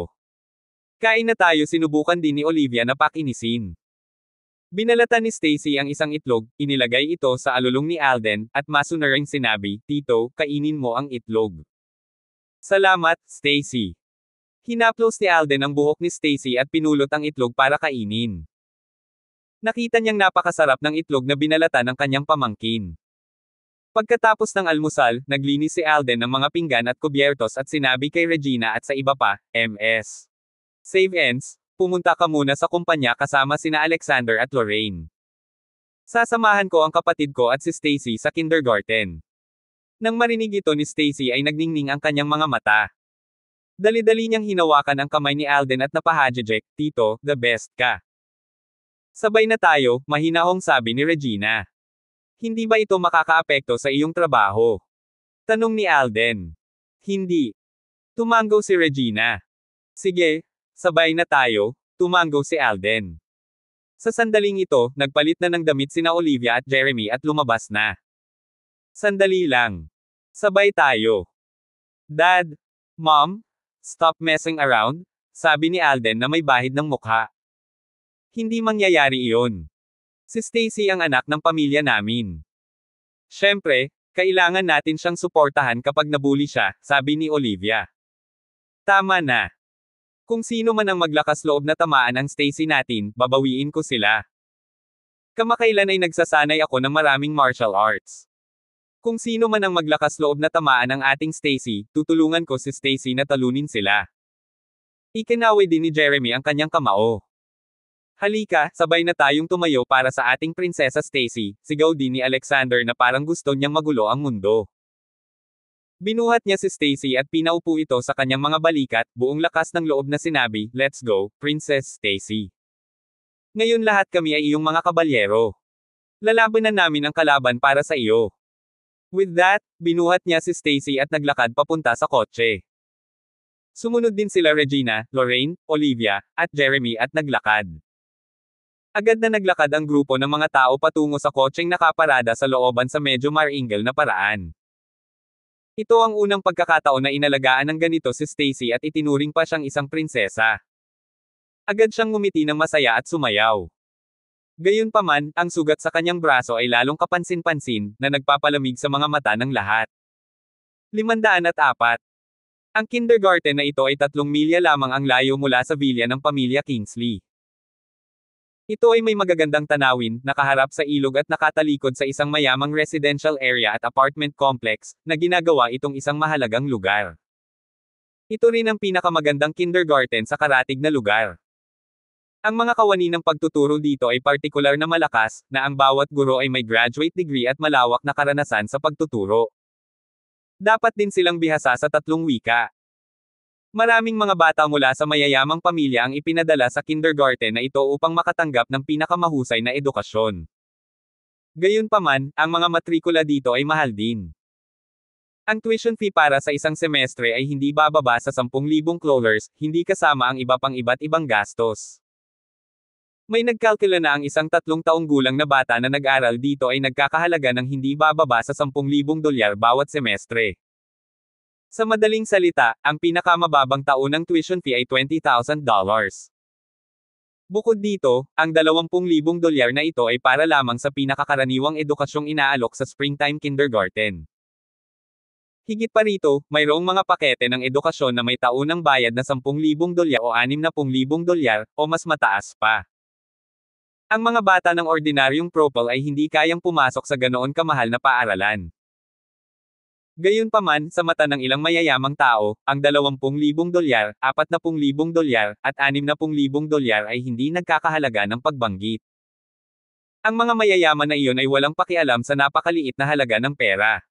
Kain na tayo sinubukan din ni Olivia na pakinisin. Binalatan ni Stacy ang isang itlog, inilagay ito sa alulong ni Alden, at masunaring sinabi, Tito, kainin mo ang itlog. Salamat, Stacy. Hinaplos ni Alden ang buhok ni Stacy at pinulot ang itlog para kainin. Nakita niyang napakasarap ng itlog na binalatan ng kanyang pamangkin. Pagkatapos ng almusal, naglinis si Alden ng mga pinggan at kubyertos at sinabi kay Regina at sa iba pa, MS. Save ends, Pumunta ka muna sa kumpanya kasama sina Alexander at Lorraine. Sasamahan ko ang kapatid ko at si Stacy sa kindergarten. Nang marinig ito ni Stacy ay nagningning ang kanyang mga mata. Dali-dali niyang hinawakan ang kamay ni Alden at napahajejek, Tito, the best ka. Sabay na tayo, mahinahong sabi ni Regina. Hindi ba ito makakaapekto sa iyong trabaho? Tanong ni Alden. Hindi. Tumango si Regina. Sige, Sabay na tayo, tumango si Alden. Sa sandaling ito, nagpalit na ng damit sina Olivia at Jeremy at lumabas na. Sandali lang. Sabay tayo. Dad, Mom, stop messing around, sabi ni Alden na may bahid ng mukha. Hindi mangyayari iyon. Si Stacy ang anak ng pamilya namin. Siyempre, kailangan natin siyang suportahan kapag nabuli siya, sabi ni Olivia. Tama na. Kung sino man ang maglakas loob na tamaan ang Stacy natin, babawiin ko sila. Kamakailan ay nagsasanay ako ng maraming martial arts. Kung sino man ang maglakas loob na tamaan ang ating Stacy, tutulungan ko si Stacy na talunin sila. Ikinawi din ni Jeremy ang kanyang kamao. Halika, sabay na tayong tumayo para sa ating prinsesa Stacy, sigaw din ni Alexander na parang gusto niyang magulo ang mundo. Binuhat niya si Stacy at pinaupo ito sa kanyang mga balikat, buong lakas ng loob na sinabi, Let's go, Princess Stacy. Ngayon lahat kami ay iyong mga kabalyero. Lalabanan namin ang kalaban para sa iyo. With that, binuhat niya si Stacy at naglakad papunta sa kotse. Sumunod din sila Regina, Lorraine, Olivia, at Jeremy at naglakad. Agad na naglakad ang grupo ng mga tao patungo sa kotseng nakaparada sa looban sa medyo maringal na paraan. Ito ang unang pagkakataon na inalagaan ng ganito si Stacy at itinuring pa siyang isang prinsesa. Agad siyang ngumiti ng masaya at sumayaw. Gayunpaman, ang sugat sa kanyang braso ay lalong kapansin-pansin, na nagpapalamig sa mga mata ng lahat. Limandaan at apat. Ang kindergarten na ito ay tatlong milya lamang ang layo mula sa villa ng pamilya Kingsley. Ito ay may magagandang tanawin, nakaharap sa ilog at nakatalikod sa isang mayamang residential area at apartment complex, na ginagawa itong isang mahalagang lugar. Ito rin ang pinakamagandang kindergarten sa karatig na lugar. Ang mga kawani ng pagtuturo dito ay partikular na malakas, na ang bawat guro ay may graduate degree at malawak na karanasan sa pagtuturo. Dapat din silang bihasa sa tatlong wika. Maraming mga bata mula sa mayayamang pamilya ang ipinadala sa kindergarten na ito upang makatanggap ng pinakamahusay na edukasyon. Gayunpaman, ang mga matrikula dito ay mahal din. Ang tuition fee para sa isang semestre ay hindi bababa sa 10,000 crawlers, hindi kasama ang iba pang iba't ibang gastos. May nagkalkula na ang isang tatlong taong gulang na bata na nag-aral dito ay nagkakahalaga ng hindi bababa sa 10,000 dolyar bawat semestre. Sa madaling salita, ang pinakamababang taon ng tuition fee ay $20,000. Bukod dito, ang 20,000 dolyar na ito ay para lamang sa pinakakaraniwang edukasyong inaalok sa springtime kindergarten. Higit pa rito, mayroong mga pakete ng edukasyon na may taunang bayad na 10,000 dolyar o 60,000 dolyar, o mas mataas pa. Ang mga bata ng ordinaryong propel ay hindi kayang pumasok sa ganoon kamahal na paaralan. Gayunpaman, sa mata ng ilang mayayamang tao, ang 20,000 dolyar, 40,000 dolyar, at 60,000 dolyar ay hindi nagkakahalaga ng pagbanggit. Ang mga mayayaman na iyon ay walang pakialam sa napakaliit na halaga ng pera.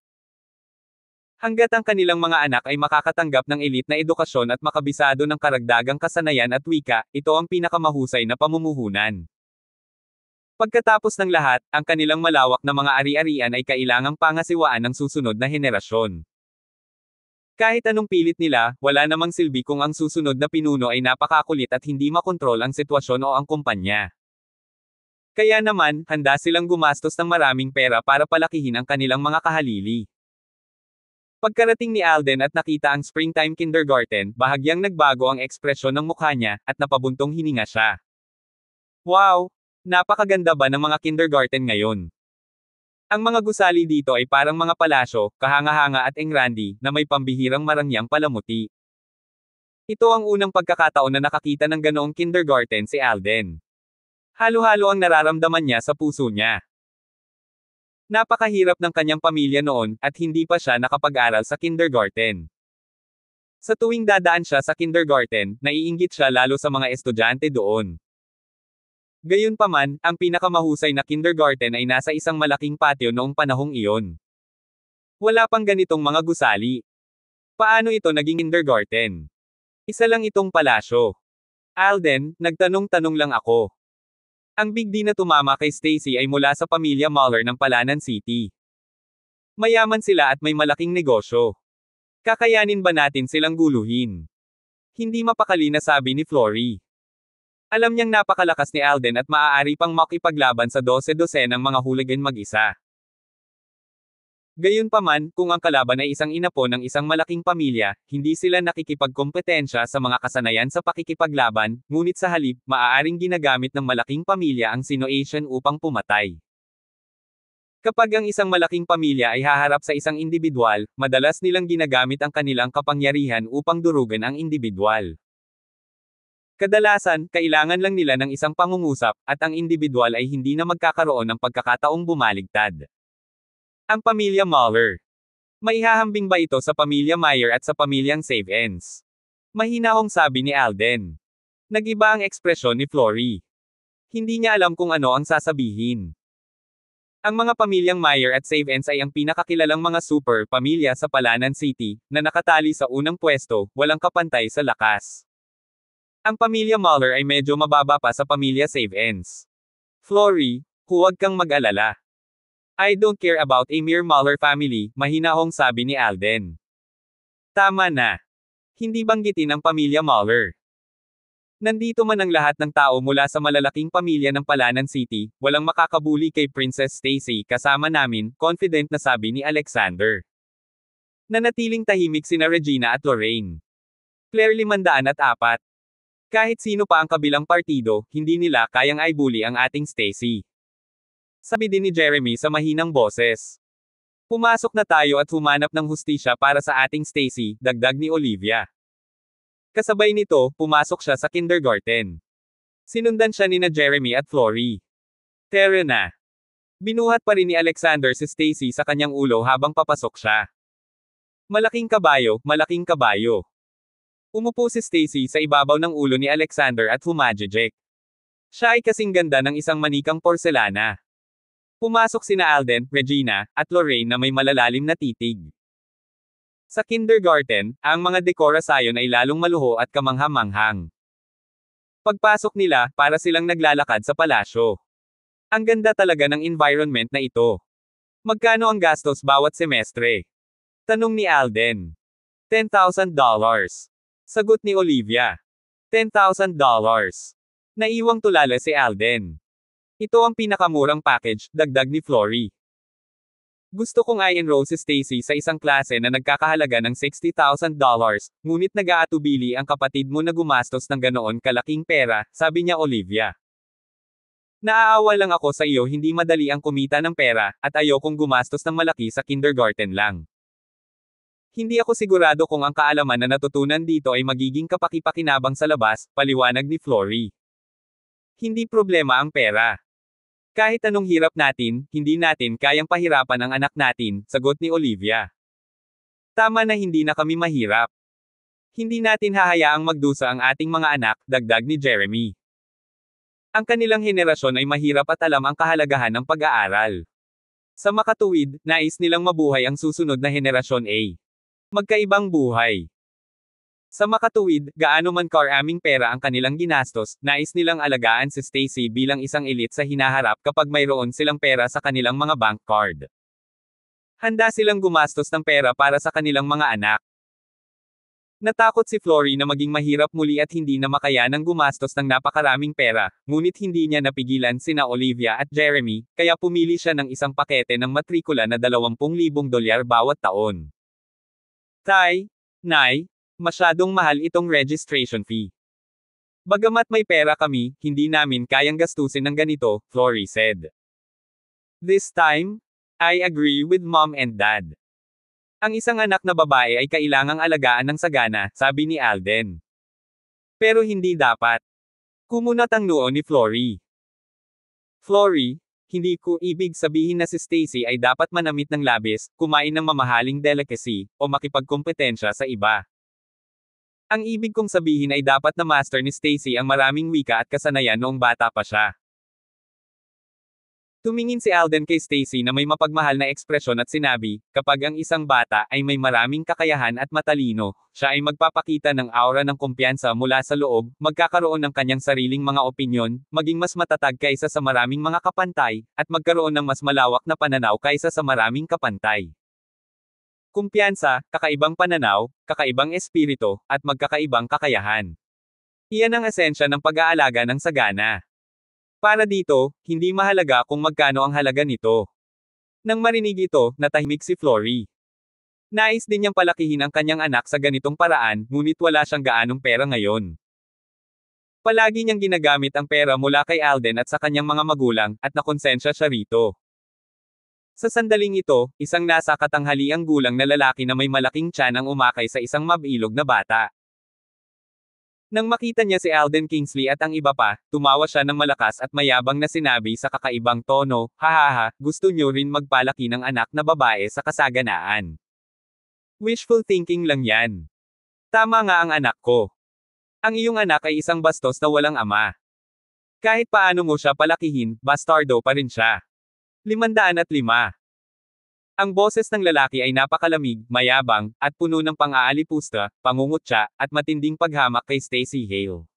Hanggat ang kanilang mga anak ay makakatanggap ng elite na edukasyon at makabisado ng karagdagang kasanayan at wika, ito ang pinakamahusay na pamumuhunan. Pagkatapos ng lahat, ang kanilang malawak na mga ari-arian ay kailangang pangasiwaan ng susunod na henerasyon. Kahit anong pilit nila, wala namang silbi kung ang susunod na pinuno ay napakakulit at hindi makontrol ang sitwasyon o ang kumpanya. Kaya naman, handa silang gumastos ng maraming pera para palakihin ang kanilang mga kahalili. Pagkarating ni Alden at nakita ang springtime kindergarten, bahagyang nagbago ang ekspresyon ng mukha niya, at napabuntong hininga siya. Wow, Napakaganda ba ng mga kindergarten ngayon? Ang mga gusali dito ay parang mga palasyo, kahanga-hanga at engrandi, na may pambihirang marangyang palamuti. Ito ang unang pagkakataon na nakakita ng ganoong kindergarten si Alden. Halo-halo ang nararamdaman niya sa puso niya. Napakahirap ng kanyang pamilya noon, at hindi pa siya nakapag-aral sa kindergarten. Sa tuwing dadaan siya sa kindergarten, naiinggit siya lalo sa mga estudyante doon. Gayunpaman, ang pinakamahusay na kindergarten ay nasa isang malaking patio noong panahong iyon. Wala pang ganitong mga gusali. Paano ito naging kindergarten? Isa lang itong palasyo. Alden, nagtanong-tanong lang ako. Ang big D na tumama kay Stacy ay mula sa pamilya Muller ng Palanan City. Mayaman sila at may malaking negosyo. Kakayanin ba natin silang guluhin? Hindi mapakali na sabi ni Flory. Alam niyang napakalakas ni Alden at maaari pang makipaglaban sa 12-12 ng mga hooligan mag-isa. Gayunpaman, kung ang kalaban ay isang inapo ng isang malaking pamilya, hindi sila nakikipagkompetensya sa mga kasanayan sa pakikipaglaban, ngunit sa halip, maaaring ginagamit ng malaking pamilya ang sinuation upang pumatay. Kapag ang isang malaking pamilya ay haharap sa isang individual, madalas nilang ginagamit ang kanilang kapangyarihan upang durugan ang individual. Kadalasan, kailangan lang nila ng isang pangungusap, at ang individual ay hindi na magkakaroon ng pagkakataong bumaligtad. Ang pamilya Mahler. Maihahambing ba ito sa pamilya Meyer at sa pamilyang Save Ends? Mahinahong sabi ni Alden. Nagiba ang ekspresyon ni Flory. Hindi niya alam kung ano ang sasabihin. Ang mga pamilyang Meyer at Save Ends ay ang pinakakilalang mga super pamilya sa Palanan City, na nakatali sa unang pwesto, walang kapantay sa lakas. Ang pamilya Muller ay medyo mababa pa sa pamilya Save-Ends. Flory, huwag kang mag-alala. I don't care about a mere Muller family, mahinahong sabi ni Alden. Tama na. Hindi banggitin ang pamilya Muller. Nandito man ang lahat ng tao mula sa malalaking pamilya ng Palanan City, walang makakabuli kay Princess Stacy kasama namin, confident na sabi ni Alexander. Nanatiling tahimik sina Regina at Lorraine. Claire limandaan at apat, kahit sino pa ang kabilang partido, hindi nila kayang ibuli ang ating Stacy. Sabi din ni Jeremy sa mahinang boses. Pumasok na tayo at humanap ng hustisya para sa ating Stacy, dagdag ni Olivia. Kasabay nito, pumasok siya sa kindergarten. Sinundan siya ni na Jeremy at Flory. Tara na. Binuhat pa rin ni Alexander si Stacy sa kanyang ulo habang papasok siya. Malaking kabayo, malaking kabayo. Umupo si Stacy sa ibabaw ng ulo ni Alexander at humajejek. Siya ay kasing ganda ng isang manikang porselana. Pumasok sina Alden, Regina, at Lorraine na may malalalim na titig. Sa kindergarten, ang mga dekorasayon ay lalong maluho at kamanghamanghang. Pagpasok nila, para silang naglalakad sa palasyo. Ang ganda talaga ng environment na ito. Magkano ang gastos bawat semestre? Tanong ni Alden. $10,000. Sagot ni Olivia. $10,000. Naiwang tulala si Alden. Ito ang pinakamurang package, dagdag ni Flory. Gusto kong i-enroll si Stacy sa isang klase na nagkakahalaga ng $60,000, ngunit nag-aatubili ang kapatid mo na gumastos ng ganoon kalaking pera, sabi niya Olivia. Naaawa lang ako sa iyo hindi madali ang kumita ng pera, at ayokong gumastos ng malaki sa kindergarten lang. Hindi ako sigurado kung ang kaalaman na natutunan dito ay magiging kapakipakinabang sa labas, paliwanag ni Flory. Hindi problema ang pera. Kahit anong hirap natin, hindi natin kayang pahirapan ang anak natin, sagot ni Olivia. Tama na hindi na kami mahirap. Hindi natin hahayaang magdusa ang ating mga anak, dagdag ni Jeremy. Ang kanilang henerasyon ay mahirap at alam ang kahalagahan ng pag-aaral. Sa makatuwid, nais nilang mabuhay ang susunod na henerasyon A. Magkaibang buhay. Sa makatuwid, gaano man karaming pera ang kanilang ginastos, nais nilang alagaan si Stacy bilang isang elite sa hinaharap kapag mayroon silang pera sa kanilang mga bank card. Handa silang gumastos ng pera para sa kanilang mga anak. Natakot si Flory na maging mahirap muli at hindi na makayanang gumastos ng napakaraming pera, ngunit hindi niya napigilan sina Olivia at Jeremy, kaya pumili siya ng isang pakete ng matrikula na 20,000 dolyar bawat taon. Tay, Nay, masyadong mahal itong registration fee. Bagamat may pera kami, hindi namin kayang gastusin ng ganito, Flory said. This time, I agree with mom and dad. Ang isang anak na babae ay kailangang alagaan ng sagana, sabi ni Alden. Pero hindi dapat. Kumunat ang noo ni Flory. Flory, hindi ko ibig sabihin na si Stacy ay dapat manamit ng labis, kumain ng mamahaling delicacy, o makipagkompetensya sa iba. Ang ibig kong sabihin ay dapat na master ni Stacy ang maraming wika at kasanayan noong bata pa siya. Tumingin si Alden kay Stacy na may mapagmahal na ekspresyon at sinabi, kapag ang isang bata ay may maraming kakayahan at matalino, siya ay magpapakita ng aura ng kumpiyansa mula sa loob, magkakaroon ng kanyang sariling mga opinyon, maging mas matatag kaysa sa maraming mga kapantay, at magkaroon ng mas malawak na pananaw kaysa sa maraming kapantay. Kumpiyansa, kakaibang pananaw, kakaibang espirito, at magkakaibang kakayahan. Iyan ang esensya ng pag-aalaga ng sagana. Para dito, hindi mahalaga kung magkano ang halaga nito. Nang marinig ito, natahimik si Flory. Nais din niyang palakihin ang kanyang anak sa ganitong paraan, ngunit wala siyang gaanong pera ngayon. Palagi niyang ginagamit ang pera mula kay Alden at sa kanyang mga magulang, at nakonsensya siya rito. Sa sandaling ito, isang nasa katanghaliang gulang na lalaki na may malaking tiyan ang umakay sa isang mabilog na bata. Nang makita niya si Alden Kingsley at ang iba pa, tumawa siya ng malakas at mayabang na sinabi sa kakaibang tono, Hahaha, gusto niyo rin magpalaki ng anak na babae sa kasaganaan. Wishful thinking lang yan. Tama nga ang anak ko. Ang iyong anak ay isang bastos na walang ama. Kahit paano mo siya palakihin, bastardo pa rin siya. 505. Ang boses ng lalaki ay napakalamig, mayabang, at puno ng pang-aalipusta, pangungutya, at matinding paghamak kay Stacy Hale.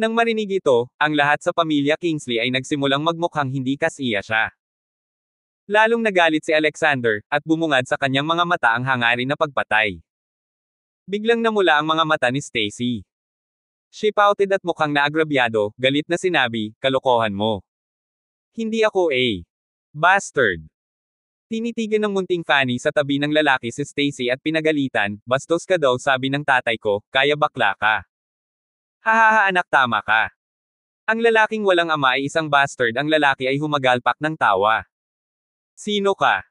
Nang marinig ito, ang lahat sa pamilya Kingsley ay nagsimulang magmukhang hindi kasiya siya. Lalong nagalit si Alexander, at bumungad sa kanyang mga mata ang hangarin na pagpatay. Biglang namula ang mga mata ni Stacy. She pouted at mukhang naagrabyado, galit na sinabi, kalokohan mo. Hindi ako a bastard. Tinitigan ng munting Fanny sa tabi ng lalaki si Stacy at pinagalitan, bastos ka daw sabi ng tatay ko, kaya bakla ka. Hahaha anak tama ka. Ang lalaking walang ama ay isang bastard ang lalaki ay humagalpak ng tawa. Sino ka?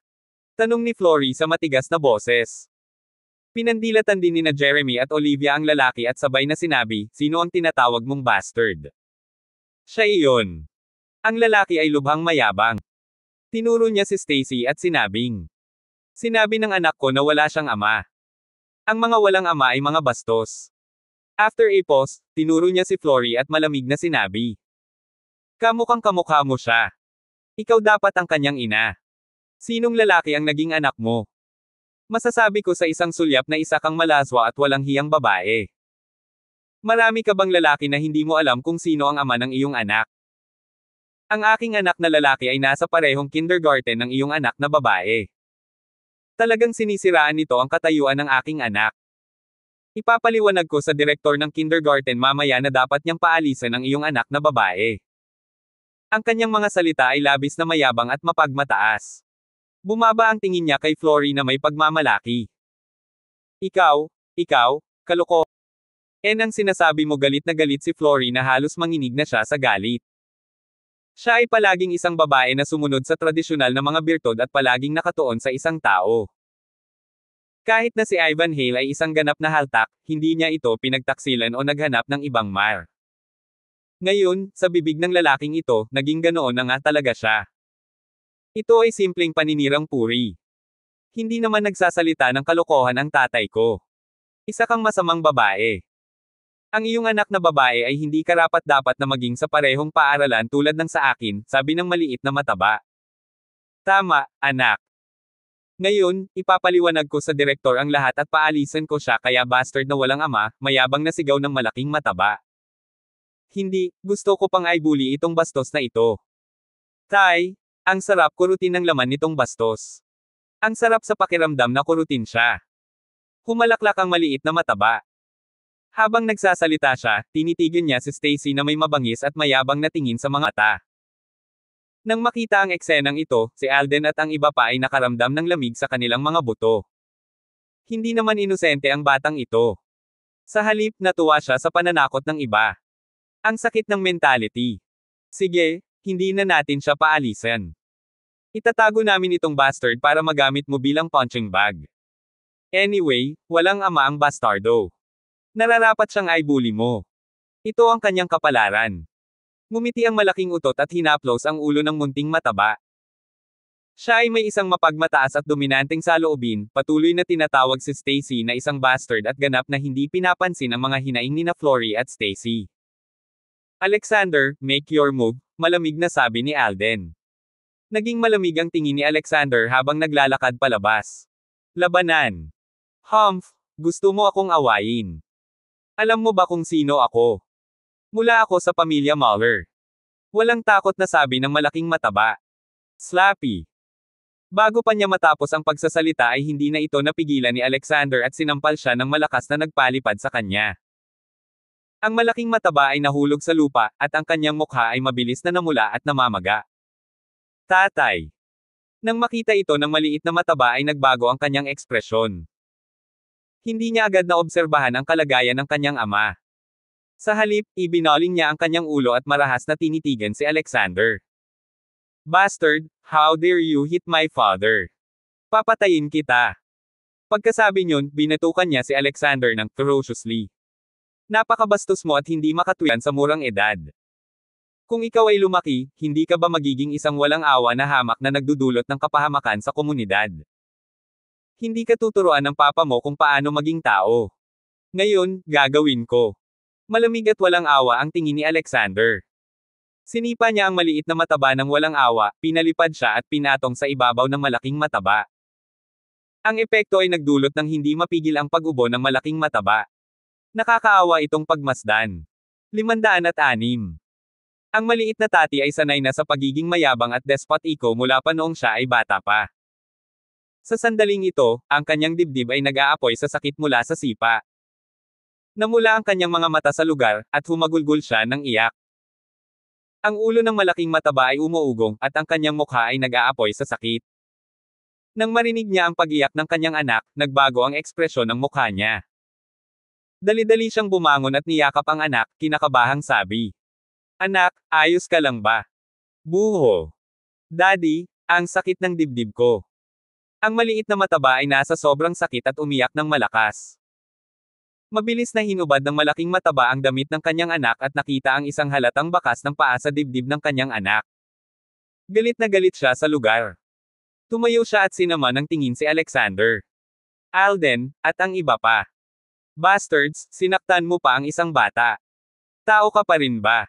Tanong ni Flory sa matigas na boses. Pinandilatan din ni na Jeremy at Olivia ang lalaki at sabay na sinabi, sino ang tinatawag mong bastard? Siya iyon. Ang lalaki ay lubhang mayabang. Tinuro niya si Stacy at sinabing. Sinabi ng anak ko na wala siyang ama. Ang mga walang ama ay mga bastos. After a pause, tinuro niya si Flory at malamig na sinabi. Kamukhang kamukha mo siya. Ikaw dapat ang kanyang ina. Sinong lalaki ang naging anak mo? Masasabi ko sa isang sulyap na isa kang malaswa at walang hiyang babae. Marami ka bang lalaki na hindi mo alam kung sino ang ama ng iyong anak? Ang aking anak na lalaki ay nasa parehong kindergarten ng iyong anak na babae. Talagang sinisiraan nito ang katayuan ng aking anak. Ipapaliwanag ko sa direktor ng kindergarten mamaya na dapat niyang paalisan ang iyong anak na babae. Ang kanyang mga salita ay labis na mayabang at mapagmataas. Bumaba ang tingin niya kay Flory na may pagmamalaki. Ikaw, ikaw, kaloko. En ang sinasabi mo galit na galit si Flory na halos manginig na siya sa galit. Siya ay palaging isang babae na sumunod sa tradisyonal na mga birtod at palaging nakatuon sa isang tao. Kahit na si Ivan Hale ay isang ganap na haltak, hindi niya ito pinagtaksilan o naghanap ng ibang mar. Ngayon, sa bibig ng lalaking ito, naging ganoon na nga talaga siya. Ito ay simpleng paninirang puri. Hindi naman nagsasalita ng kalokohan ang tatay ko. Isa kang masamang babae. Ang iyong anak na babae ay hindi karapat-dapat na maging sa parehong paaralan tulad ng sa akin, sabi ng maliit na mataba. Tama, anak. Ngayon, ipapaliwanag ko sa direktor ang lahat at paalisan ko siya kaya bastard na walang ama, mayabang na sigaw ng malaking mataba. Hindi, gusto ko pang ay bully itong bastos na ito. Tay, ang sarap kurutin ng laman nitong bastos. Ang sarap sa pakiramdam na kurutin siya. Humalaklak ang maliit na mataba. Habang nagsasalita siya, tinitigil niya si Stacy na may mabangis at mayabang na tingin sa mga ata. Nang makita ang eksenang ito, si Alden at ang iba pa ay nakaramdam ng lamig sa kanilang mga buto. Hindi naman inosente ang batang ito. Sa halip, natuwa siya sa pananakot ng iba. Ang sakit ng mentality. Sige, hindi na natin siya paalisan. Itatago namin itong bastard para magamit mo bilang punching bag. Anyway, walang ama ang bastardo. Nararapat siyang ay bully mo. Ito ang kanyang kapalaran. Ngumiti ang malaking utot at hinaplos ang ulo ng munting mataba. Siya ay may isang mapagmataas at dominanteng saloobin, patuloy na tinatawag si Stacy na isang bastard at ganap na hindi pinapansin ang mga hinaing nina Flory at Stacy. Alexander, make your move, malamig na sabi ni Alden. Naging malamig ang tingin ni Alexander habang naglalakad palabas. Labanan. Humph, gusto mo akong awayin. Alam mo ba kung sino ako? Mula ako sa pamilya Muller. Walang takot na sabi ng malaking mataba. Slappy. Bago pa niya matapos ang pagsasalita ay hindi na ito napigilan ni Alexander at sinampal siya ng malakas na nagpalipad sa kanya. Ang malaking mataba ay nahulog sa lupa, at ang kanyang mukha ay mabilis na namula at namamaga. Tatay. Nang makita ito ng maliit na mataba ay nagbago ang kanyang ekspresyon. Hindi niya agad na obserbahan ang kalagayan ng kanyang ama. Sa halip, ibinaling niya ang kanyang ulo at marahas na tinitigan si Alexander. Bastard, how dare you hit my father? Papatayin kita. Pagkasabi niyon, binatukan niya si Alexander ng ferociously. Napakabastos mo at hindi makatuyan sa murang edad. Kung ikaw ay lumaki, hindi ka ba magiging isang walang awa na hamak na nagdudulot ng kapahamakan sa komunidad? Hindi ka tuturuan ng papa mo kung paano maging tao. Ngayon, gagawin ko. Malamig at walang awa ang tingin ni Alexander. Sinipa niya ang maliit na mataba ng walang awa, pinalipad siya at pinatong sa ibabaw ng malaking mataba. Ang epekto ay nagdulot ng hindi mapigil ang pag-ubo ng malaking mataba. Nakakaawa itong pagmasdan. at 506. Ang maliit na tati ay sanay na sa pagiging mayabang at despot iko mula pa noong siya ay bata pa. Sa sandaling ito, ang kanyang dibdib ay nag-aapoy sa sakit mula sa sipa. Namula ang kanyang mga mata sa lugar, at humagulgul siya ng iyak. Ang ulo ng malaking mataba ay umuugong, at ang kanyang mukha ay nag-aapoy sa sakit. Nang marinig niya ang pagiyak ng kanyang anak, nagbago ang ekspresyon ng mukha niya. Dali-dali siyang bumangon at niyakap ang anak, kinakabahang sabi. Anak, ayos ka lang ba? Buho. Daddy, ang sakit ng dibdib ko. Ang maliit na mataba ay nasa sobrang sakit at umiyak ng malakas. Mabilis na hinubad ng malaking mataba ang damit ng kanyang anak at nakita ang isang halatang bakas ng paa sa dibdib ng kanyang anak. Galit na galit siya sa lugar. Tumayo siya at sinama ng tingin si Alexander. Alden, at ang iba pa. Bastards, sinaktan mo pa ang isang bata. Tao ka pa rin ba?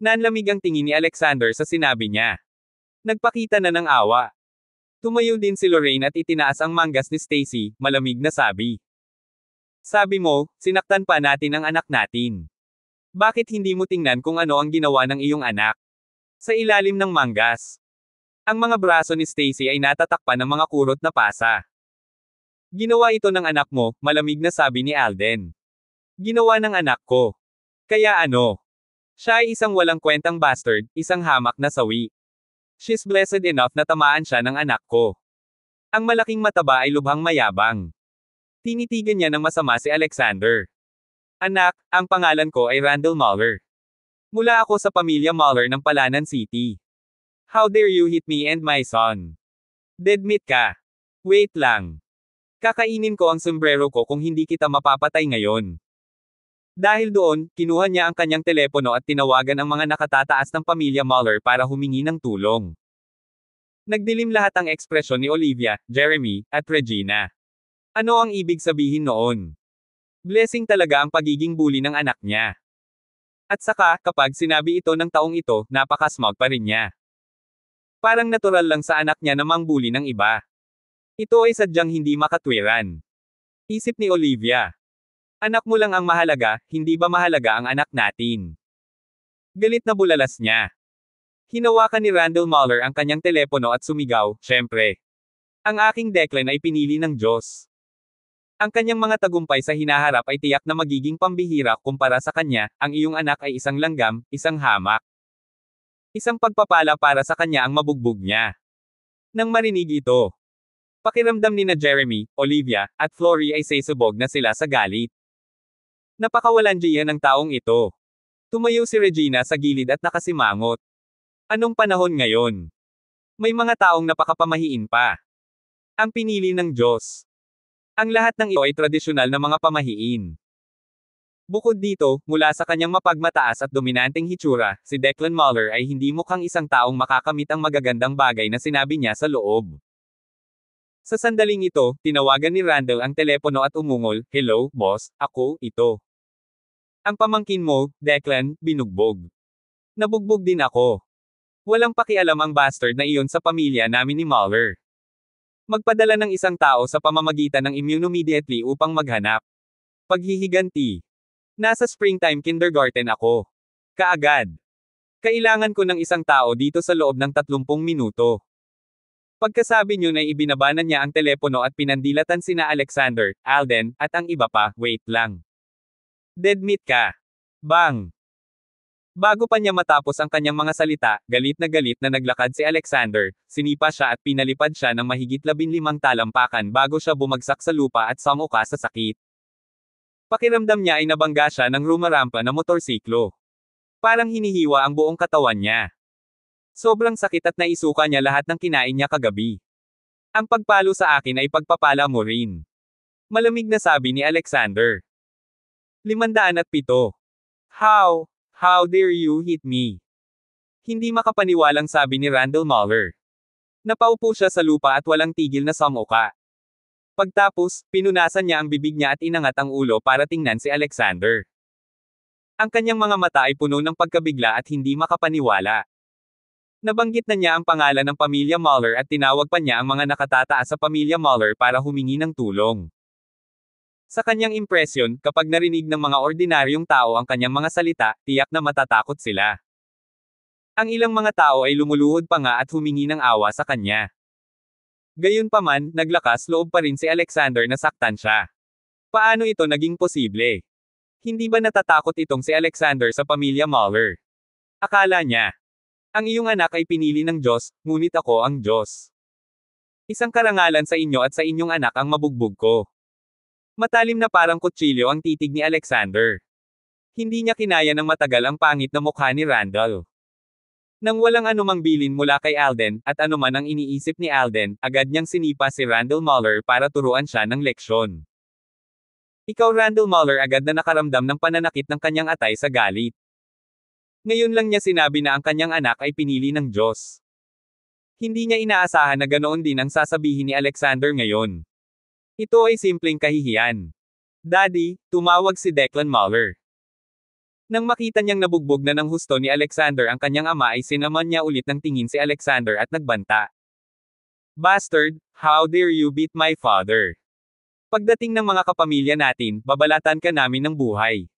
Nanlamig ang tingin ni Alexander sa sinabi niya. Nagpakita na ng awa. Tumayo din si Lorraine at itinaas ang manggas ni Stacy, malamig na sabi. Sabi mo, sinaktan pa natin ang anak natin. Bakit hindi mo tingnan kung ano ang ginawa ng iyong anak? Sa ilalim ng manggas. Ang mga braso ni Stacy ay natatakpan ng mga kurot na pasa. Ginawa ito ng anak mo, malamig na sabi ni Alden. Ginawa ng anak ko. Kaya ano? Siya ay isang walang kwentang bastard, isang hamak na sawi. She's blessed enough na tamaan siya ng anak ko. Ang malaking mataba ay lubhang mayabang. Tinitigan niya ng masama si Alexander. Anak, ang pangalan ko ay Randall Mahler. Mula ako sa pamilya Mahler ng Palanan City. How dare you hit me and my son? Deadmeat ka. Wait lang. Kakainin ko ang sombrero ko kung hindi kita mapapatay ngayon. Dahil doon, kinuha niya ang kanyang telepono at tinawagan ang mga nakatataas ng pamilya Muller para humingi ng tulong. Nagdilim lahat ang ekspresyon ni Olivia, Jeremy, at Regina. Ano ang ibig sabihin noon? Blessing talaga ang pagiging bully ng anak niya. At saka, kapag sinabi ito ng taong ito, napakasmog pa rin niya. Parang natural lang sa anak niya namang mangbuli ng iba. Ito ay sadyang hindi makatwiran. Isip ni Olivia. Anak mo lang ang mahalaga, hindi ba mahalaga ang anak natin? Galit na bulalas niya. Hinawakan ni Randall Muller ang kanyang telepono at sumigaw, syempre. Ang aking Declan ay pinili ng Diyos. Ang kanyang mga tagumpay sa hinaharap ay tiyak na magiging pambihira kumpara sa kanya, ang iyong anak ay isang langgam, isang hamak. Isang pagpapala para sa kanya ang mabugbog niya. Nang marinig ito, pakiramdam ni na Jeremy, Olivia, at Flory ay sasabog na sila sa galit. Napakawalan diyan ng taong ito. Tumayo si Regina sa gilid at nakasimangot. Anong panahon ngayon? May mga taong napakapamahiin pa. Ang pinili ng Diyos. Ang lahat ng ito ay tradisyonal na mga pamahiin. Bukod dito, mula sa kanyang mapagmataas at dominanteng hitsura, si Declan Muller ay hindi mukhang isang taong makakamit ang magagandang bagay na sinabi niya sa loob. Sa sandaling ito, tinawagan ni Randall ang telepono at umungol, Hello, boss, ako, ito. Ang pamangkin mo, Declan, binugbog. Nabugbog din ako. Walang pakialam ang bastard na iyon sa pamilya namin ni Mahler. Magpadala ng isang tao sa pamamagitan ng immune immediately upang maghanap. Paghihiganti. Nasa springtime kindergarten ako. Kaagad. Kailangan ko ng isang tao dito sa loob ng 30 minuto. Pagkasabi niyo na ibinabanan niya ang telepono at pinandilatan sina Alexander, Alden, at ang iba pa, wait lang. Dead meat ka. Bang! Bago pa niya matapos ang kanyang mga salita, galit na galit na naglakad si Alexander, sinipa siya at pinalipad siya ng mahigit labin limang talampakan bago siya bumagsak sa lupa at samuka sa sakit. Pakiramdam niya ay nabangga siya ng rumarampa na motorsiklo. Parang hinihiwa ang buong katawan niya. Sobrang sakit at naisuka niya lahat ng kinain niya kagabi. Ang pagpalo sa akin ay pagpapala mo rin. Malamig na sabi ni Alexander at 507. How? How dare you hit me? Hindi makapaniwalang sabi ni Randall Muller. Napaupo siya sa lupa at walang tigil na samuka. Pagtapos, pinunasan niya ang bibig niya at inangat ang ulo para tingnan si Alexander. Ang kanyang mga mata ay puno ng pagkabigla at hindi makapaniwala. Nabanggit na niya ang pangalan ng pamilya Muller at tinawag pa niya ang mga nakatataas sa pamilya Muller para humingi ng tulong. Sa kanyang impresyon, kapag narinig ng mga ordinaryong tao ang kanyang mga salita, tiyak na matatakot sila. Ang ilang mga tao ay lumuluhod pa nga at humingi ng awa sa kanya. Gayunpaman, naglakas loob pa rin si Alexander na saktan siya. Paano ito naging posible? Hindi ba natatakot itong si Alexander sa pamilya Mahler? Akala niya, ang iyong anak ay pinili ng Diyos, ngunit ako ang Diyos. Isang karangalan sa inyo at sa inyong anak ang mabugbog ko. Matalim na parang kutsilyo ang titig ni Alexander. Hindi niya kinaya ng matagal ang pangit na mukha ni Randall. Nang walang anumang bilin mula kay Alden, at anuman ang iniisip ni Alden, agad niyang sinipa si Randall Muller para turuan siya ng leksyon. Ikaw Randall Muller agad na nakaramdam ng pananakit ng kanyang atay sa galit. Ngayon lang niya sinabi na ang kanyang anak ay pinili ng Diyos. Hindi niya inaasahan na ganoon din ang sasabihin ni Alexander ngayon. Ito ay simpleng kahihiyan. Daddy, tumawag si Declan Muller. Nang makita niyang nabugbog na ng husto ni Alexander ang kanyang ama ay sinaman niya ulit ng tingin si Alexander at nagbanta. Bastard, how dare you beat my father? Pagdating ng mga kapamilya natin, babalatan ka namin ng buhay.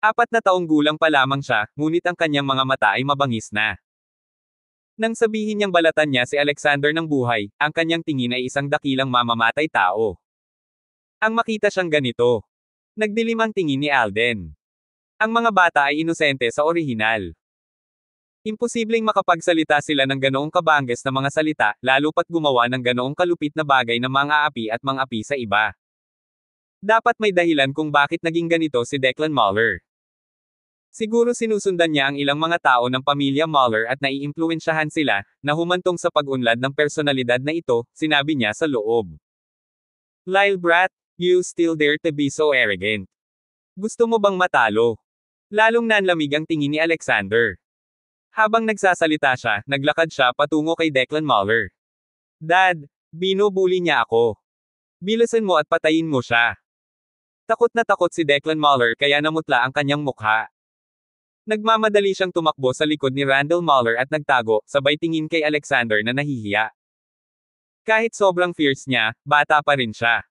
Apat na taong gulang pa lamang siya, ngunit ang kanyang mga mata ay mabangis na. Nang sabihin niyang balatan niya si Alexander ng buhay, ang kanyang tingin ay isang dakilang mamamatay tao. Ang makita siyang ganito. Nagdilim ang tingin ni Alden. Ang mga bata ay inosente sa orihinal. Imposibleng makapagsalita sila ng ganoong kabangges na mga salita, lalo pat gumawa ng ganoong kalupit na bagay na mga api at mga api sa iba. Dapat may dahilan kung bakit naging ganito si Declan Muller. Siguro sinusundan niya ang ilang mga tao ng pamilya Muller at naiimpluensyahan sila, na humantong sa pag-unlad ng personalidad na ito, sinabi niya sa loob. Lyle Brat, You still dare to be so arrogant. Gusto mo bang matalo? Lalong nanlamig ang tingin ni Alexander. Habang nagsasalita siya, naglakad siya patungo kay Declan Muller. Dad, binubuli niya ako. Bilasan mo at patayin mo siya. Takot na takot si Declan Muller kaya namutla ang kanyang mukha. Nagmamadali siyang tumakbo sa likod ni Randall Muller at nagtago, sabay tingin kay Alexander na nahihiya. Kahit sobrang fierce niya, bata pa rin siya.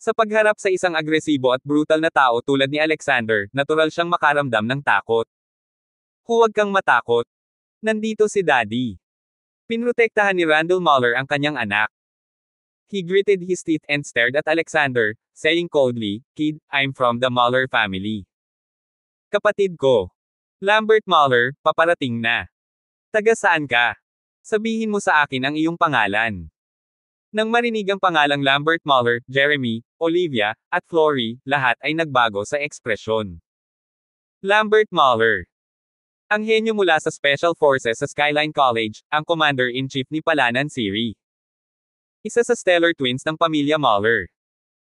Sa pagharap sa isang agresibo at brutal na tao tulad ni Alexander, natural siyang makaramdam ng takot. Huwag kang matakot. Nandito si Daddy. Pinrotektahan ni Randall Muller ang kanyang anak. He gritted his teeth and stared at Alexander, saying coldly, Kid, I'm from the Muller family. Kapatid ko. Lambert Muller, paparating na. Taga saan ka? Sabihin mo sa akin ang iyong pangalan. Nang marinig ang pangalang Lambert Muller, Jeremy, Olivia, at Flory, lahat ay nagbago sa ekspresyon. Lambert Muller Ang henyo mula sa Special Forces sa Skyline College, ang Commander-in-Chief ni Palanan Siri. Isa sa stellar twins ng pamilya Muller.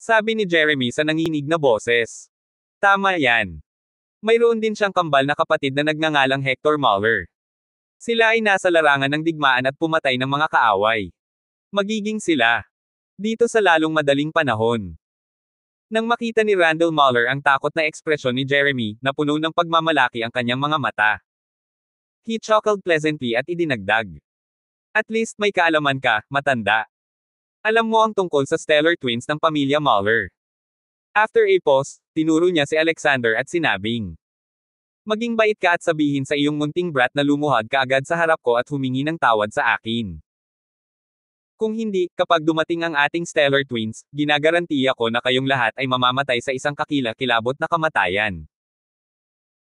Sabi ni Jeremy sa nanginig na boses. Tama yan. Mayroon din siyang kambal na kapatid na nagngangalang Hector Muller. Sila ay nasa larangan ng digmaan at pumatay ng mga kaaway. Magiging sila. Dito sa lalong madaling panahon. Nang makita ni Randall Muller ang takot na ekspresyon ni Jeremy, na puno ng pagmamalaki ang kanyang mga mata. He chuckled pleasantly at idinagdag. At least may kaalaman ka, matanda. Alam mo ang tungkol sa stellar twins ng pamilya Muller. After a pause, tinuro niya si Alexander at sinabing. Maging bait ka at sabihin sa iyong munting brat na lumuhad ka agad sa harap ko at humingi ng tawad sa akin. Kung hindi, kapag dumating ang ating stellar twins, ginagarantiya ko na kayong lahat ay mamamatay sa isang kakila-kilabot na kamatayan.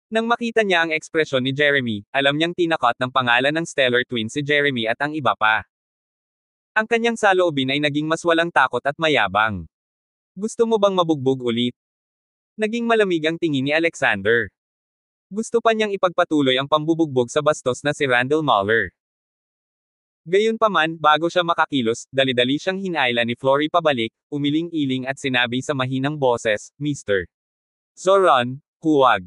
Nang makita niya ang ekspresyon ni Jeremy, alam niyang tinakot ng pangalan ng stellar twins si Jeremy at ang iba pa. Ang kanyang saloobin ay naging mas walang takot at mayabang. Gusto mo bang mabugbog ulit? Naging malamig ang tingin ni Alexander. Gusto pa niyang ipagpatuloy ang pambubugbog sa bastos na si Randall Mahler. Gayunpaman, bago siya makakilos, dali-dali siyang hinayla ni Flory pabalik, umiling-iling at sinabi sa mahinang boses, Mr. Zoran, huwag.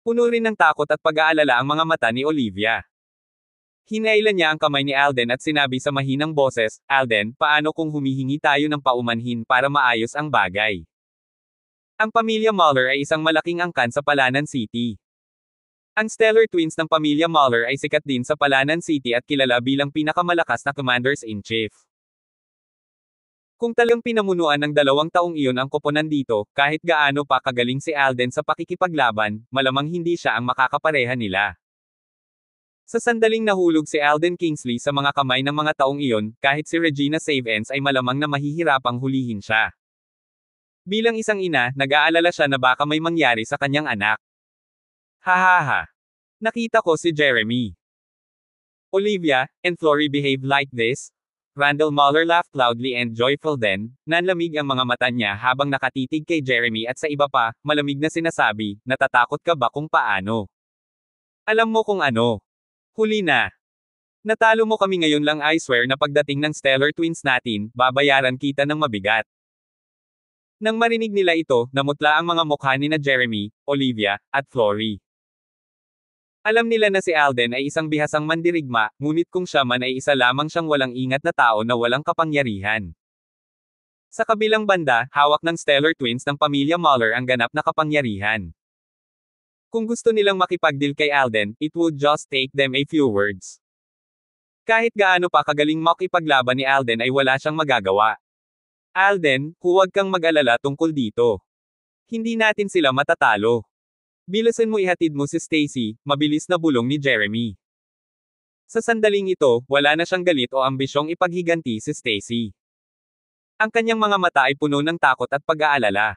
Puno rin ng takot at pag-aalala ang mga mata ni Olivia. Hinailan niya ang kamay ni Alden at sinabi sa mahinang boses, Alden, paano kung humihingi tayo ng paumanhin para maayos ang bagay? Ang pamilya Muller ay isang malaking angkan sa Palanan City. Ang stellar twins ng pamilya Muller ay sikat din sa Palanan City at kilala bilang pinakamalakas na commanders-in-chief. Kung talagang pinamunuan ng dalawang taong iyon ang koponan dito, kahit gaano pa kagaling si Alden sa pakikipaglaban, malamang hindi siya ang makakapareha nila. Sa sandaling nahulog si Alden Kingsley sa mga kamay ng mga taong iyon, kahit si Regina Savens ay malamang na mahihirapang hulihin siya. Bilang isang ina, nag-aalala siya na baka may mangyari sa kanyang anak. Hahaha. Nakita ko si Jeremy. Olivia and Flory behave like this? Randall Muller laughed loudly and joyful then, nanlamig ang mga mata niya habang nakatitig kay Jeremy at sa iba pa, malamig na sinasabi, natatakot ka ba kung paano? Alam mo kung ano. Huli na. Natalo mo kami ngayon lang I swear na pagdating ng Stellar Twins natin, babayaran kita ng mabigat. Nang marinig nila ito, namutla ang mga mukha ni na Jeremy, Olivia, at Flory. Alam nila na si Alden ay isang bihasang mandirigma, ngunit kung siya man ay isa lamang siyang walang ingat na tao na walang kapangyarihan. Sa kabilang banda, hawak ng Stellar Twins ng pamilya Mahler ang ganap na kapangyarihan. Kung gusto nilang makipagdil kay Alden, it would just take them a few words. Kahit gaano pa kagaling makipaglaban ni Alden ay wala siyang magagawa. Alden, huwag kang mag-alala tungkol dito. Hindi natin sila matatalo. Bilisan mo ihatid mo si Stacy, mabilis na bulong ni Jeremy. Sa sandaling ito, wala na siyang galit o ambisyong ipaghiganti si Stacy. Ang kanyang mga mata ay puno ng takot at pag-aalala.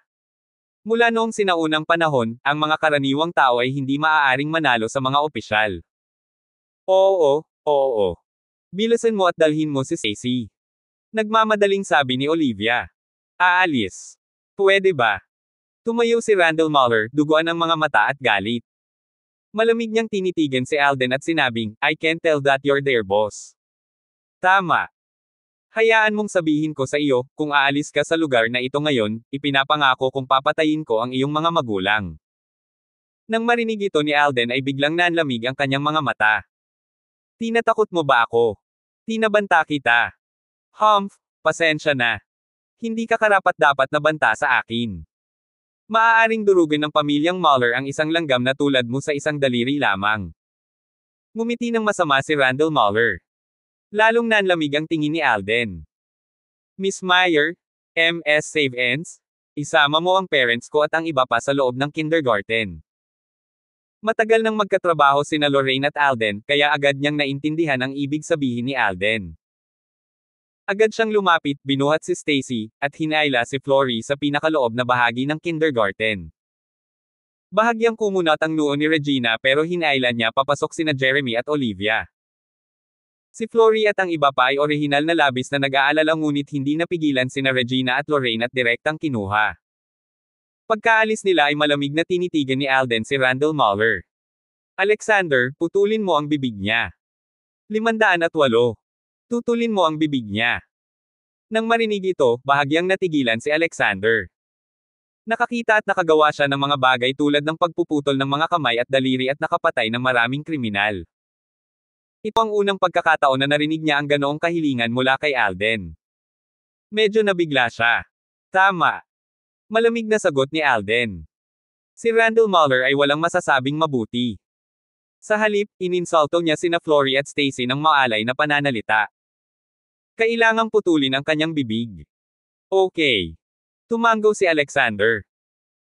Mula noong sinaunang panahon, ang mga karaniwang tao ay hindi maaaring manalo sa mga opisyal. Oo, oo. oo. Bilisan mo at dalhin mo si Stacy. Nagmamadaling sabi ni Olivia. Aalis. Pwede ba? Tumayo si Randall Muller, duguan ang mga mata at galit. Malamig niyang tinitigan si Alden at sinabing, I can tell that you're their boss. Tama. Hayaan mong sabihin ko sa iyo, kung aalis ka sa lugar na ito ngayon, ipinapangako kong papatayin ko ang iyong mga magulang. Nang marinig ito ni Alden ay biglang nanlamig ang kanyang mga mata. Tinatakot mo ba ako? Tinabanta kita. Humph, pasensya na. Hindi ka karapat dapat nabanta sa akin. Maaaring durugin ng pamilyang Mueller ang isang langgam na tulad mo sa isang daliri lamang. Ngumiti ng masama si Randall Mueller. Lalong nanlamig ang tingin ni Alden. Miss Meyer, MS Save Ends, isama mo ang parents ko at ang iba pa sa loob ng kindergarten. Matagal nang magkatrabaho sina Lorraine at Alden, kaya agad niyang naintindihan ang ibig sabihin ni Alden. Agad siyang lumapit, binuhat si Stacy, at hinaila si Flory sa pinakaloob na bahagi ng kindergarten. Bahagyang kumunot ang noo ni Regina pero hinaila niya papasok sina Jeremy at Olivia. Si Flory at ang iba pa ay orihinal na labis na nag-aalala ngunit hindi napigilan sina Regina at Lorraine at direktang kinuha. Pagkaalis nila ay malamig na tinitigan ni Alden si Randall Muller. Alexander, putulin mo ang bibig niya. 508. Tutulin mo ang bibig niya. Nang marinig ito, bahagyang natigilan si Alexander. Nakakita at nakagawa siya ng mga bagay tulad ng pagpuputol ng mga kamay at daliri at nakapatay ng maraming kriminal. Ito ang unang pagkakataon na narinig niya ang ganoong kahilingan mula kay Alden. Medyo nabigla siya. Tama. Malamig na sagot ni Alden. Si Randall Muller ay walang masasabing mabuti. Sa halip, ininsulto niya sina Flory at Stacy ng maalay na pananalita. Kailangang putulin ang kanyang bibig. Okay. Tumanggo si Alexander.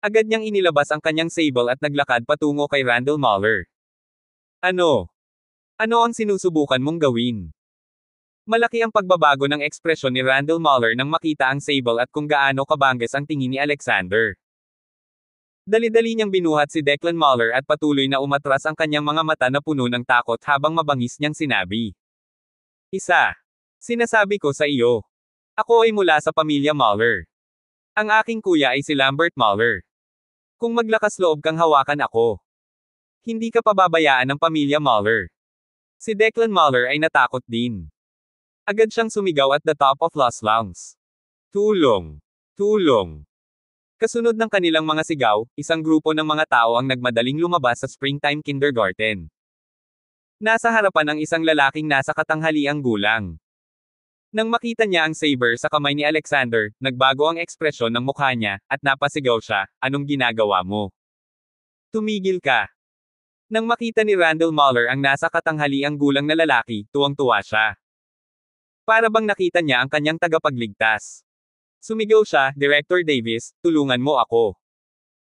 Agad niyang inilabas ang kanyang sable at naglakad patungo kay Randall Mahler. Ano? Ano ang sinusubukan mong gawin? Malaki ang pagbabago ng ekspresyon ni Randall Mahler nang makita ang sable at kung gaano kabangges ang tingin ni Alexander. Dali-dali niyang binuhat si Declan Mahler at patuloy na umatras ang kanyang mga mata na puno ng takot habang mabangis niyang sinabi. Isa. Sinasabi ko sa iyo. Ako ay mula sa pamilya Mahler. Ang aking kuya ay si Lambert Mahler. Kung maglakas loob kang hawakan ako. Hindi ka pababayaan ng pamilya Mahler. Si Declan Mahler ay natakot din. Agad siyang sumigaw at the top of Las Lungs. Tulong! Tulong! Kasunod ng kanilang mga sigaw, isang grupo ng mga tao ang nagmadaling lumabas sa springtime kindergarten. Nasa harapan ang isang lalaking nasa katanghaliang gulang. Nang makita niya ang saber sa kamay ni Alexander, nagbago ang ekspresyon ng mukha niya, at napasigaw siya, anong ginagawa mo? Tumigil ka. Nang makita ni Randall Muller ang nasa katanghaliang gulang na lalaki, tuwang-tuwa siya. Para bang nakita niya ang kanyang tagapagligtas. Sumigaw siya, Director Davis, tulungan mo ako.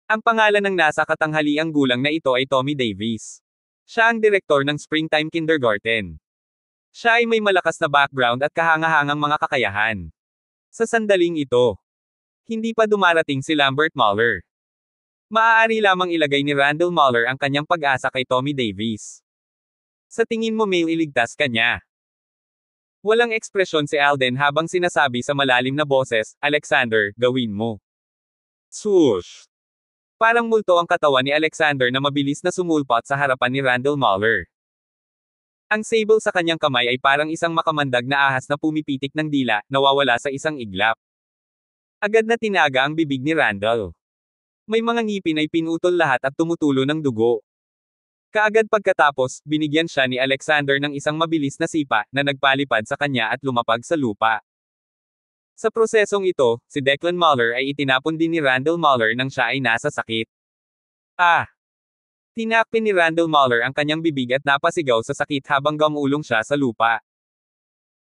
Ang pangalan ng nasa katanghaliang gulang na ito ay Tommy Davis. Siya ang direktor ng Springtime Kindergarten. Siya ay may malakas na background at kahangahangang mga kakayahan. Sa sandaling ito, hindi pa dumarating si Lambert Muller. Maaari lamang ilagay ni Randall Muller ang kanyang pag-asa kay Tommy Davis. Sa tingin mo may iligtas kanya. Walang ekspresyon si Alden habang sinasabi sa malalim na boses, Alexander, gawin mo. Swoosh! Parang multo ang katawan ni Alexander na mabilis na sumulpot sa harapan ni Randall Muller. Ang sable sa kanyang kamay ay parang isang makamandag na ahas na pumipitik ng dila, nawawala sa isang iglap. Agad na tinaga ang bibig ni Randall. May mga ngipin ay pinutol lahat at tumutulo ng dugo. Kaagad pagkatapos, binigyan siya ni Alexander ng isang mabilis na sipa, na nagpalipad sa kanya at lumapag sa lupa. Sa prosesong ito, si Declan Muller ay itinapon din ni Randall Muller nang siya ay nasa sakit. Ah! Tinakpin ni Randall Muller ang kanyang bibig at napasigaw sa sakit habang gamulong siya sa lupa.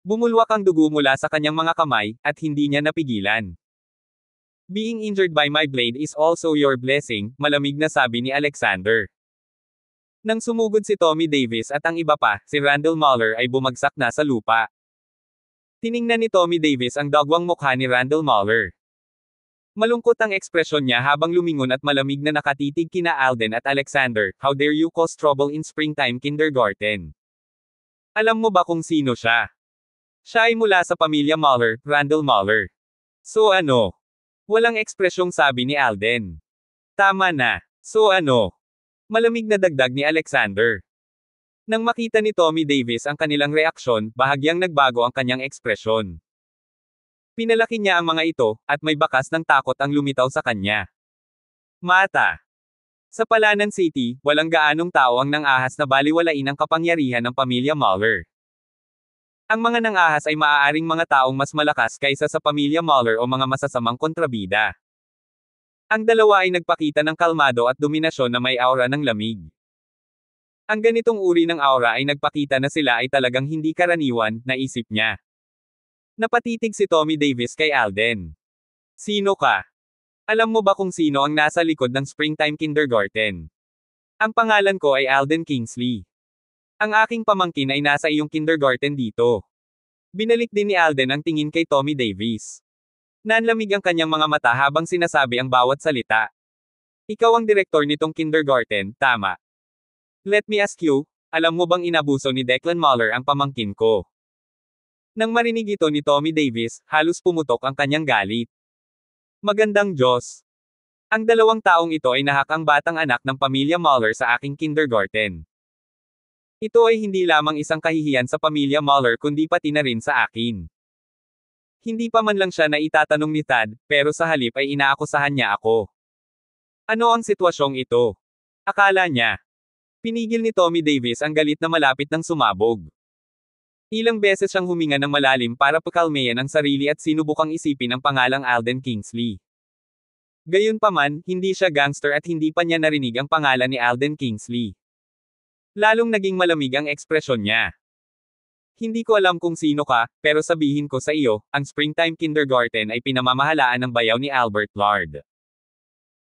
Bumulwak ang dugo mula sa kanyang mga kamay, at hindi niya napigilan. Being injured by my blade is also your blessing, malamig na sabi ni Alexander. Nang sumugod si Tommy Davis at ang iba pa, si Randall Muller ay bumagsak na sa lupa. Tiningnan ni Tommy Davis ang dagwang mukha ni Randall Muller. Malungkot ang ekspresyon niya habang lumingon at malamig na nakatitig kina Alden at Alexander, how dare you cause trouble in springtime kindergarten. Alam mo ba kung sino siya? Siya ay mula sa pamilya Mahler, Randall Mahler. So ano? Walang ekspresyong sabi ni Alden. Tama na. So ano? Malamig na dagdag ni Alexander. Nang makita ni Tommy Davis ang kanilang reaksyon, bahagyang nagbago ang kanyang ekspresyon. Pinalaki niya ang mga ito, at may bakas ng takot ang lumitaw sa kanya. Mata. Sa Palanan City, walang gaanong tao ang nangahas na baliwalain ang kapangyarihan ng pamilya Muller. Ang mga nangahas ay maaaring mga taong mas malakas kaysa sa pamilya Muller o mga masasamang kontrabida. Ang dalawa ay nagpakita ng kalmado at dominasyon na may aura ng lamig. Ang ganitong uri ng aura ay nagpakita na sila ay talagang hindi karaniwan, naisip niya. Napatitig si Tommy Davis kay Alden. Sino ka? Alam mo ba kung sino ang nasa likod ng Springtime Kindergarten? Ang pangalan ko ay Alden Kingsley. Ang aking pamangkin ay nasa iyong kindergarten dito. Binalik din ni Alden ang tingin kay Tommy Davis. Nanlamig ang kanyang mga mata habang sinasabi ang bawat salita. Ikaw ang direktor nitong kindergarten, tama. Let me ask you, alam mo bang inabuso ni Declan Muller ang pamangkin ko? Nang marinig ito ni Tommy Davis, halos pumutok ang kanyang galit. Magandang Diyos! Ang dalawang taong ito ay nahakang batang anak ng pamilya Muller sa aking kindergarten. Ito ay hindi lamang isang kahihiyan sa pamilya Muller kundi pati na rin sa akin. Hindi pa man lang siya na itatanong ni Tad, pero sa halip ay inaakusahan niya ako. Ano ang sitwasyong ito? Akala niya. Pinigil ni Tommy Davis ang galit na malapit ng sumabog. Ilang beses siyang huminga ng malalim para pakalmeyan ang sarili at sinubukang isipin ang pangalang Alden Kingsley. Gayunpaman, hindi siya gangster at hindi pa niya narinig ang pangalan ni Alden Kingsley. Lalong naging malamig ang ekspresyon niya. Hindi ko alam kung sino ka, pero sabihin ko sa iyo, ang Springtime Kindergarten ay pinamamahalaan ng bayaw ni Albert Lard.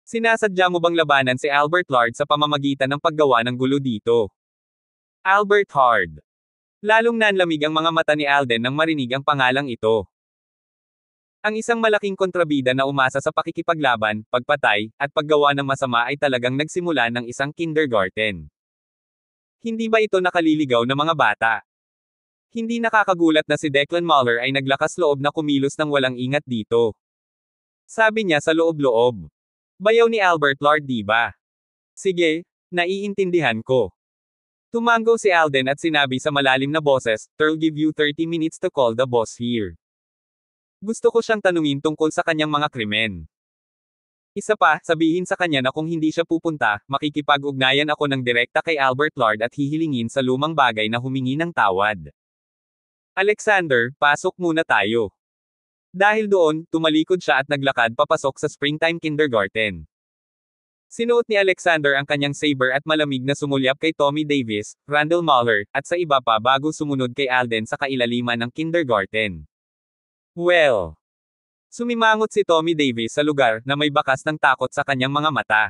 Sinasadya mo bang labanan si Albert Lard sa pamamagitan ng paggawa ng gulo dito? Albert Hard Lalong nanlamig ang mga mata ni Alden nang marinig ang pangalang ito. Ang isang malaking kontrabida na umasa sa pakikipaglaban, pagpatay, at paggawa ng masama ay talagang nagsimula ng isang kindergarten. Hindi ba ito nakaliligaw ng mga bata? Hindi nakakagulat na si Declan Muller ay naglakas loob na kumilos ng walang ingat dito. Sabi niya sa loob-loob. Bayaw ni Albert Lord diba? Sige, naiintindihan ko. Tumango si Alden at sinabi sa malalim na boses, Thurl give you 30 minutes to call the boss here. Gusto ko siyang tanungin tungkol sa kanyang mga krimen. Isa pa, sabihin sa kanya na kung hindi siya pupunta, makikipag-ugnayan ako ng direkta kay Albert Lord at hihilingin sa lumang bagay na humingi ng tawad. Alexander, pasok muna tayo. Dahil doon, tumalikod siya at naglakad papasok sa springtime kindergarten. Sinuot ni Alexander ang kanyang saber at malamig na sumulyap kay Tommy Davis, Randall Mahler, at sa iba pa bago sumunod kay Alden sa kailaliman ng kindergarten. Well. Sumimangot si Tommy Davis sa lugar na may bakas ng takot sa kanyang mga mata.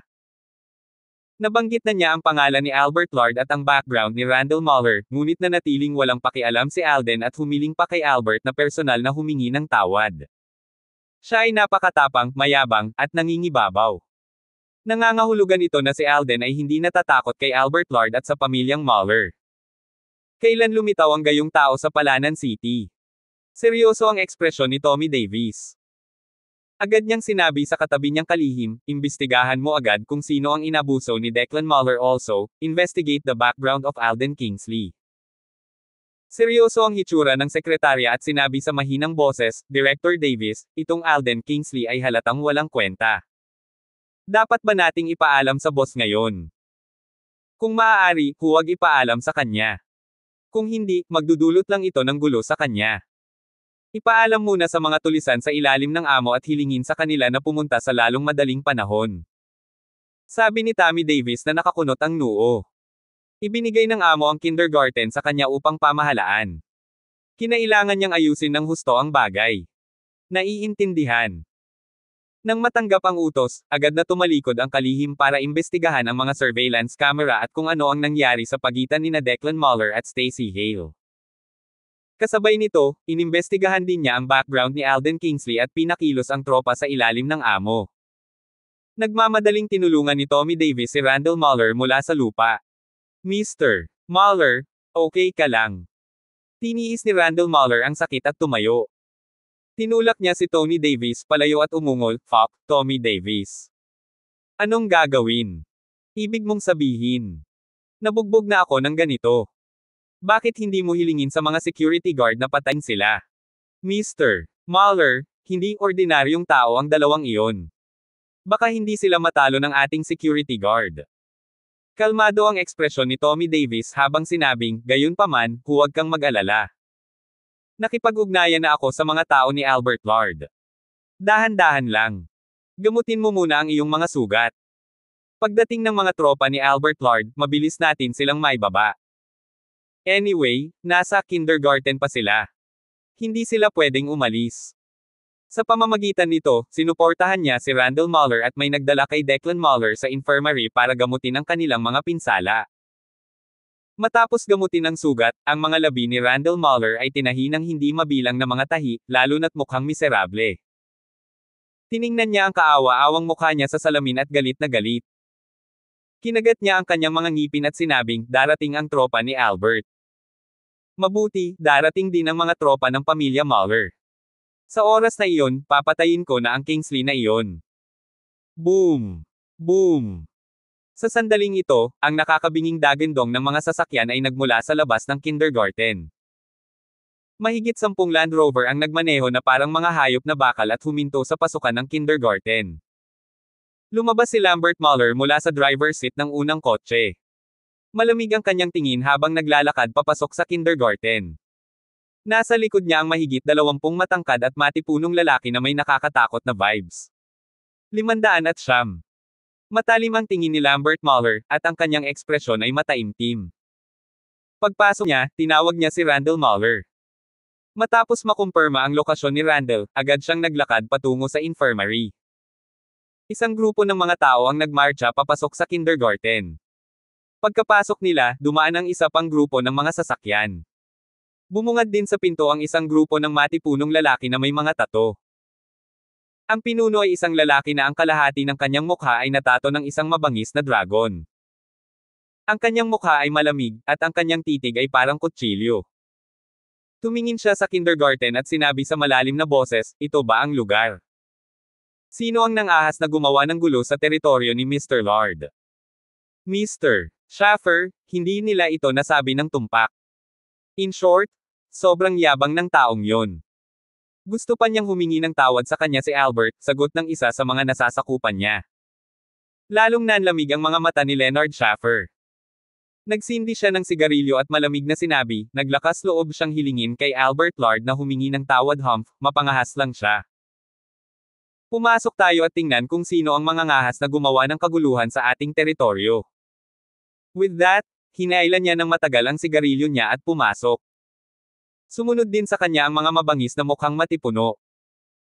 Nabanggit na niya ang pangalan ni Albert Lard at ang background ni Randall Mahler, ngunit na natiling walang pakialam si Alden at humiling pa kay Albert na personal na humingi ng tawad. Siya ay napakatapang, mayabang, at nangingibabaw. Nangangahulugan ito na si Alden ay hindi natatakot kay Albert Lard at sa pamilyang Mahler. Kailan lumitaw ang gayong tao sa Palanan City? Seryoso ang ekspresyon ni Tommy Davis. Agad niyang sinabi sa katabi niyang kalihim, imbestigahan mo agad kung sino ang inabuso ni Declan Mahler also, investigate the background of Alden Kingsley. Seryoso ang hitsura ng sekretarya at sinabi sa mahinang boses, Director Davis, itong Alden Kingsley ay halatang walang kwenta. Dapat ba nating ipaalam sa boss ngayon? Kung maaari, huwag ipaalam sa kanya. Kung hindi, magdudulot lang ito ng gulo sa kanya. Ipaalam muna sa mga tulisan sa ilalim ng amo at hilingin sa kanila na pumunta sa lalong madaling panahon. Sabi ni Tammy Davis na nakakunot ang noo. Ibinigay ng amo ang kindergarten sa kanya upang pamahalaan. Kinailangan niyang ayusin ng husto ang bagay. Naiintindihan. Nang matanggap ang utos, agad na tumalikod ang kalihim para imbestigahan ang mga surveillance camera at kung ano ang nangyari sa pagitan ni na Declan Muller at Stacey Hale. Kasabay nito, inimbestigahan din niya ang background ni Alden Kingsley at pinakilos ang tropa sa ilalim ng amo. Nagmamadaling tinulungan ni Tommy Davis si Randall Muller mula sa lupa. Mr. Muller, okay ka lang. Tiniis ni Randall Muller ang sakit at tumayo. Tinulak niya si Tony Davis palayo at umungol, Fuck, Tommy Davis. Anong gagawin? Ibig mong sabihin. Nabugbog na ako ng ganito. Bakit hindi mo hilingin sa mga security guard na patayin sila? Mr. Mahler, hindi ordinaryong tao ang dalawang iyon. Baka hindi sila matalo ng ating security guard. Kalmado ang ekspresyon ni Tommy Davis habang sinabing, gayon paman, huwag kang mag-alala. Nakipag-ugnayan na ako sa mga tao ni Albert Lord. Dahan-dahan lang. Gamutin mo muna ang iyong mga sugat. Pagdating ng mga tropa ni Albert Lord, mabilis natin silang maibaba. Anyway, nasa kindergarten pa sila. Hindi sila pwedeng umalis. Sa pamamagitan nito, sinuportahan niya si Randall Muller at may nagdala kay Declan Muller sa infirmary para gamutin ang kanilang mga pinsala. Matapos gamutin ang sugat, ang mga labi ni Randall Muller ay tinahi ng hindi mabilang na mga tahi, lalo na't mukhang miserable. Tiningnan niya ang kaawa-awang mukha niya sa salamin at galit na galit. Kinagat niya ang kanyang mga ngipin at sinabing, darating ang tropa ni Albert. Mabuti, darating din ang mga tropa ng pamilya Muller. Sa oras na iyon, papatayin ko na ang Kingsley na iyon. Boom! Boom! Sa sandaling ito, ang nakakabinging dagendong ng mga sasakyan ay nagmula sa labas ng kindergarten. Mahigit sampung Land Rover ang nagmaneho na parang mga hayop na bakal at huminto sa pasukan ng kindergarten. Lumabas si Lambert Muller mula sa driver's seat ng unang kotse. Malamig ang kanyang tingin habang naglalakad papasok sa kindergarten. Nasa likod niya ang mahigit dalawampung matangkad at matipunong lalaki na may nakakatakot na vibes. Limandaan at siyam. Matalim ang tingin ni Lambert Mahler, at ang kanyang ekspresyon ay mataimtim. Pagpasok niya, tinawag niya si Randall Mahler. Matapos makumpirma ang lokasyon ni Randall, agad siyang naglakad patungo sa infirmary. Isang grupo ng mga tao ang nagmarcha papasok sa kindergarten. Pagkapasok nila, dumaan ang isa pang grupo ng mga sasakyan. Bumungad din sa pinto ang isang grupo ng matipunong lalaki na may mga tato. Ang pinuno ay isang lalaki na ang kalahati ng kanyang mukha ay natato ng isang mabangis na dragon. Ang kanyang mukha ay malamig, at ang kanyang titig ay parang kutsilyo. Tumingin siya sa kindergarten at sinabi sa malalim na boses, ito ba ang lugar? Sino ang nangahas na gumawa ng gulo sa teritoryo ni Mr. Lord? Mr. Schaffer, hindi nila ito nasabi ng tumpak. In short, sobrang yabang ng taong yon. Gusto pa niyang humingi ng tawad sa kanya si Albert, sagot ng isa sa mga nasasakupan niya. Lalong nanlamig ang mga mata ni Leonard Schaffer. Nagsindi siya ng sigarilyo at malamig na sinabi, naglakas loob siyang hilingin kay Albert Lard na humingi ng tawad humph, mapangahas lang siya. Pumasok tayo at tingnan kung sino ang mga ngahas na gumawa ng kaguluhan sa ating teritoryo. With that, hinailan niya ng matagal ang sigarilyo niya at pumasok. Sumunod din sa kanya ang mga mabangis na mukhang matipuno.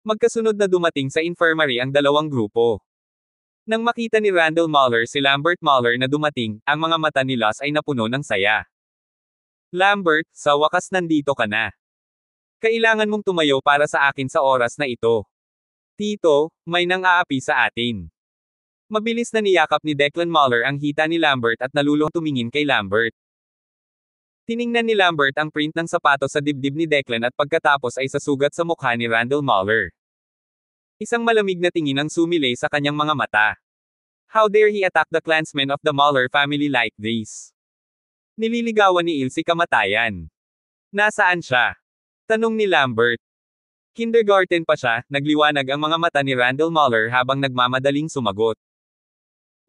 Magkasunod na dumating sa infirmary ang dalawang grupo. Nang makita ni Randall Muller si Lambert Muller na dumating, ang mga mata ni Lass ay napuno ng saya. Lambert, sa wakas nandito ka na. Kailangan mong tumayo para sa akin sa oras na ito. Tito, may nang aapi sa atin. Mabilis na niyakap ni Declan Muller ang hita ni Lambert at naluluhang tumingin kay Lambert. Tiningnan ni Lambert ang print ng sapato sa dibdib ni Declan at pagkatapos ay sasugat sa mukha ni Randall Muller. Isang malamig na tingin ang sumilay sa kanyang mga mata. How dare he attack the clansmen of the Muller family like this? Nililigawan ni Il si kamatayan. Nasaan siya? Tanong ni Lambert. Kindergarten pa siya, nagliwanag ang mga mata ni Randall Muller habang nagmamadaling sumagot.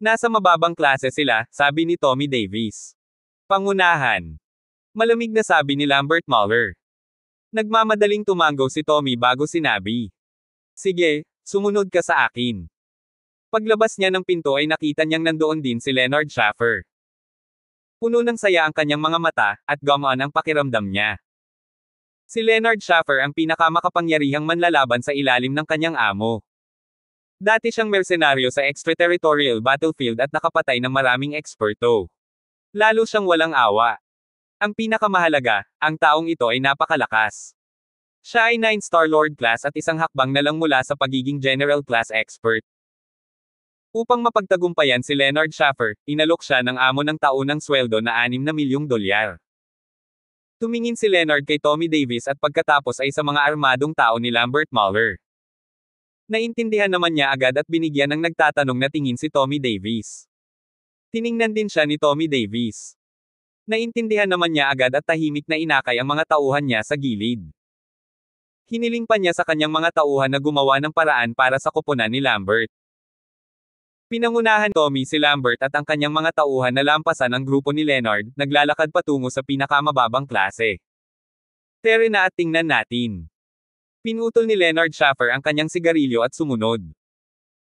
Nasa mababang klase sila, sabi ni Tommy Davis. Pangunahan. Malamig na sabi ni Lambert Mahler. Nagmamadaling tumango si Tommy bago sinabi. Sige, sumunod ka sa akin. Paglabas niya ng pinto ay nakita niyang nandoon din si Leonard Schaffer. Puno ng saya ang kanyang mga mata, at gumaan ang pakiramdam niya. Si Leonard Schaffer ang pinakamakapangyarihang manlalaban sa ilalim ng kanyang amo. Dati siyang mersenaryo sa extraterritorial battlefield at nakapatay ng maraming eksperto. Lalo siyang walang awa. Ang pinakamahalaga, ang taong ito ay napakalakas. Siya ay 9-star Lord class at isang hakbang na lang mula sa pagiging General class expert. Upang mapagtagumpayan si Leonard Schaffer, inalok siya ng amo ng taunang sweldo na 6 na milyong dolyar. Tumingin si Leonard kay Tommy Davis at pagkatapos ay sa mga armadong tao ni Lambert Mahler. Naintindihan naman niya agad at binigyan ng nagtatanong na tingin si Tommy Davis. Tiningnan din siya ni Tommy Davis. Naintindihan naman niya agad at tahimik na inakay ang mga tauhan niya sa gilid. Hiniling pa niya sa kanyang mga tauhan na gumawa ng paraan para sa kuponan ni Lambert. Pinangunahan Tommy si Lambert at ang kanyang mga tauhan na lampasan ang grupo ni Leonard, naglalakad patungo sa pinakamababang klase. Tere na at tingnan natin. Pinutol ni Leonard Schaffer ang kanyang sigarilyo at sumunod.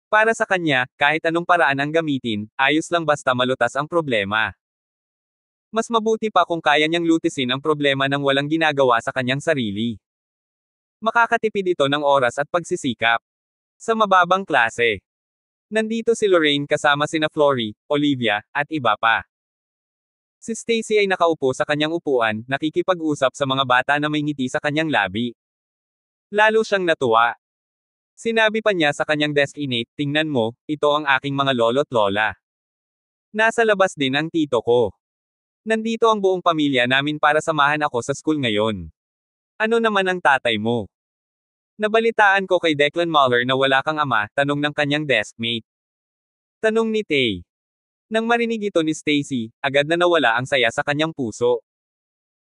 Para sa kanya, kahit anong paraan ang gamitin, ayos lang basta malutas ang problema. Mas mabuti pa kung kaya niyang lutisin ang problema ng walang ginagawa sa kanyang sarili. Makakatipid ito ng oras at pagsisikap. Sa mababang klase. Nandito si Lorraine kasama sina Flory, Olivia, at iba pa. Si Stacy ay nakaupo sa kanyang upuan, nakikipag-usap sa mga bata na may ngiti sa kanyang labi. Lalo siyang natuwa. Sinabi pa niya sa kanyang desk innate, tingnan mo, ito ang aking mga lolo't lola. Nasa labas din ang tito ko. Nandito ang buong pamilya namin para samahan ako sa school ngayon. Ano naman ang tatay mo? Nabalitaan ko kay Declan Muller na wala kang ama, tanong ng kanyang deskmate. Tanong ni Tay. Nang marinig ito ni Stacy, agad na nawala ang saya sa kanyang puso.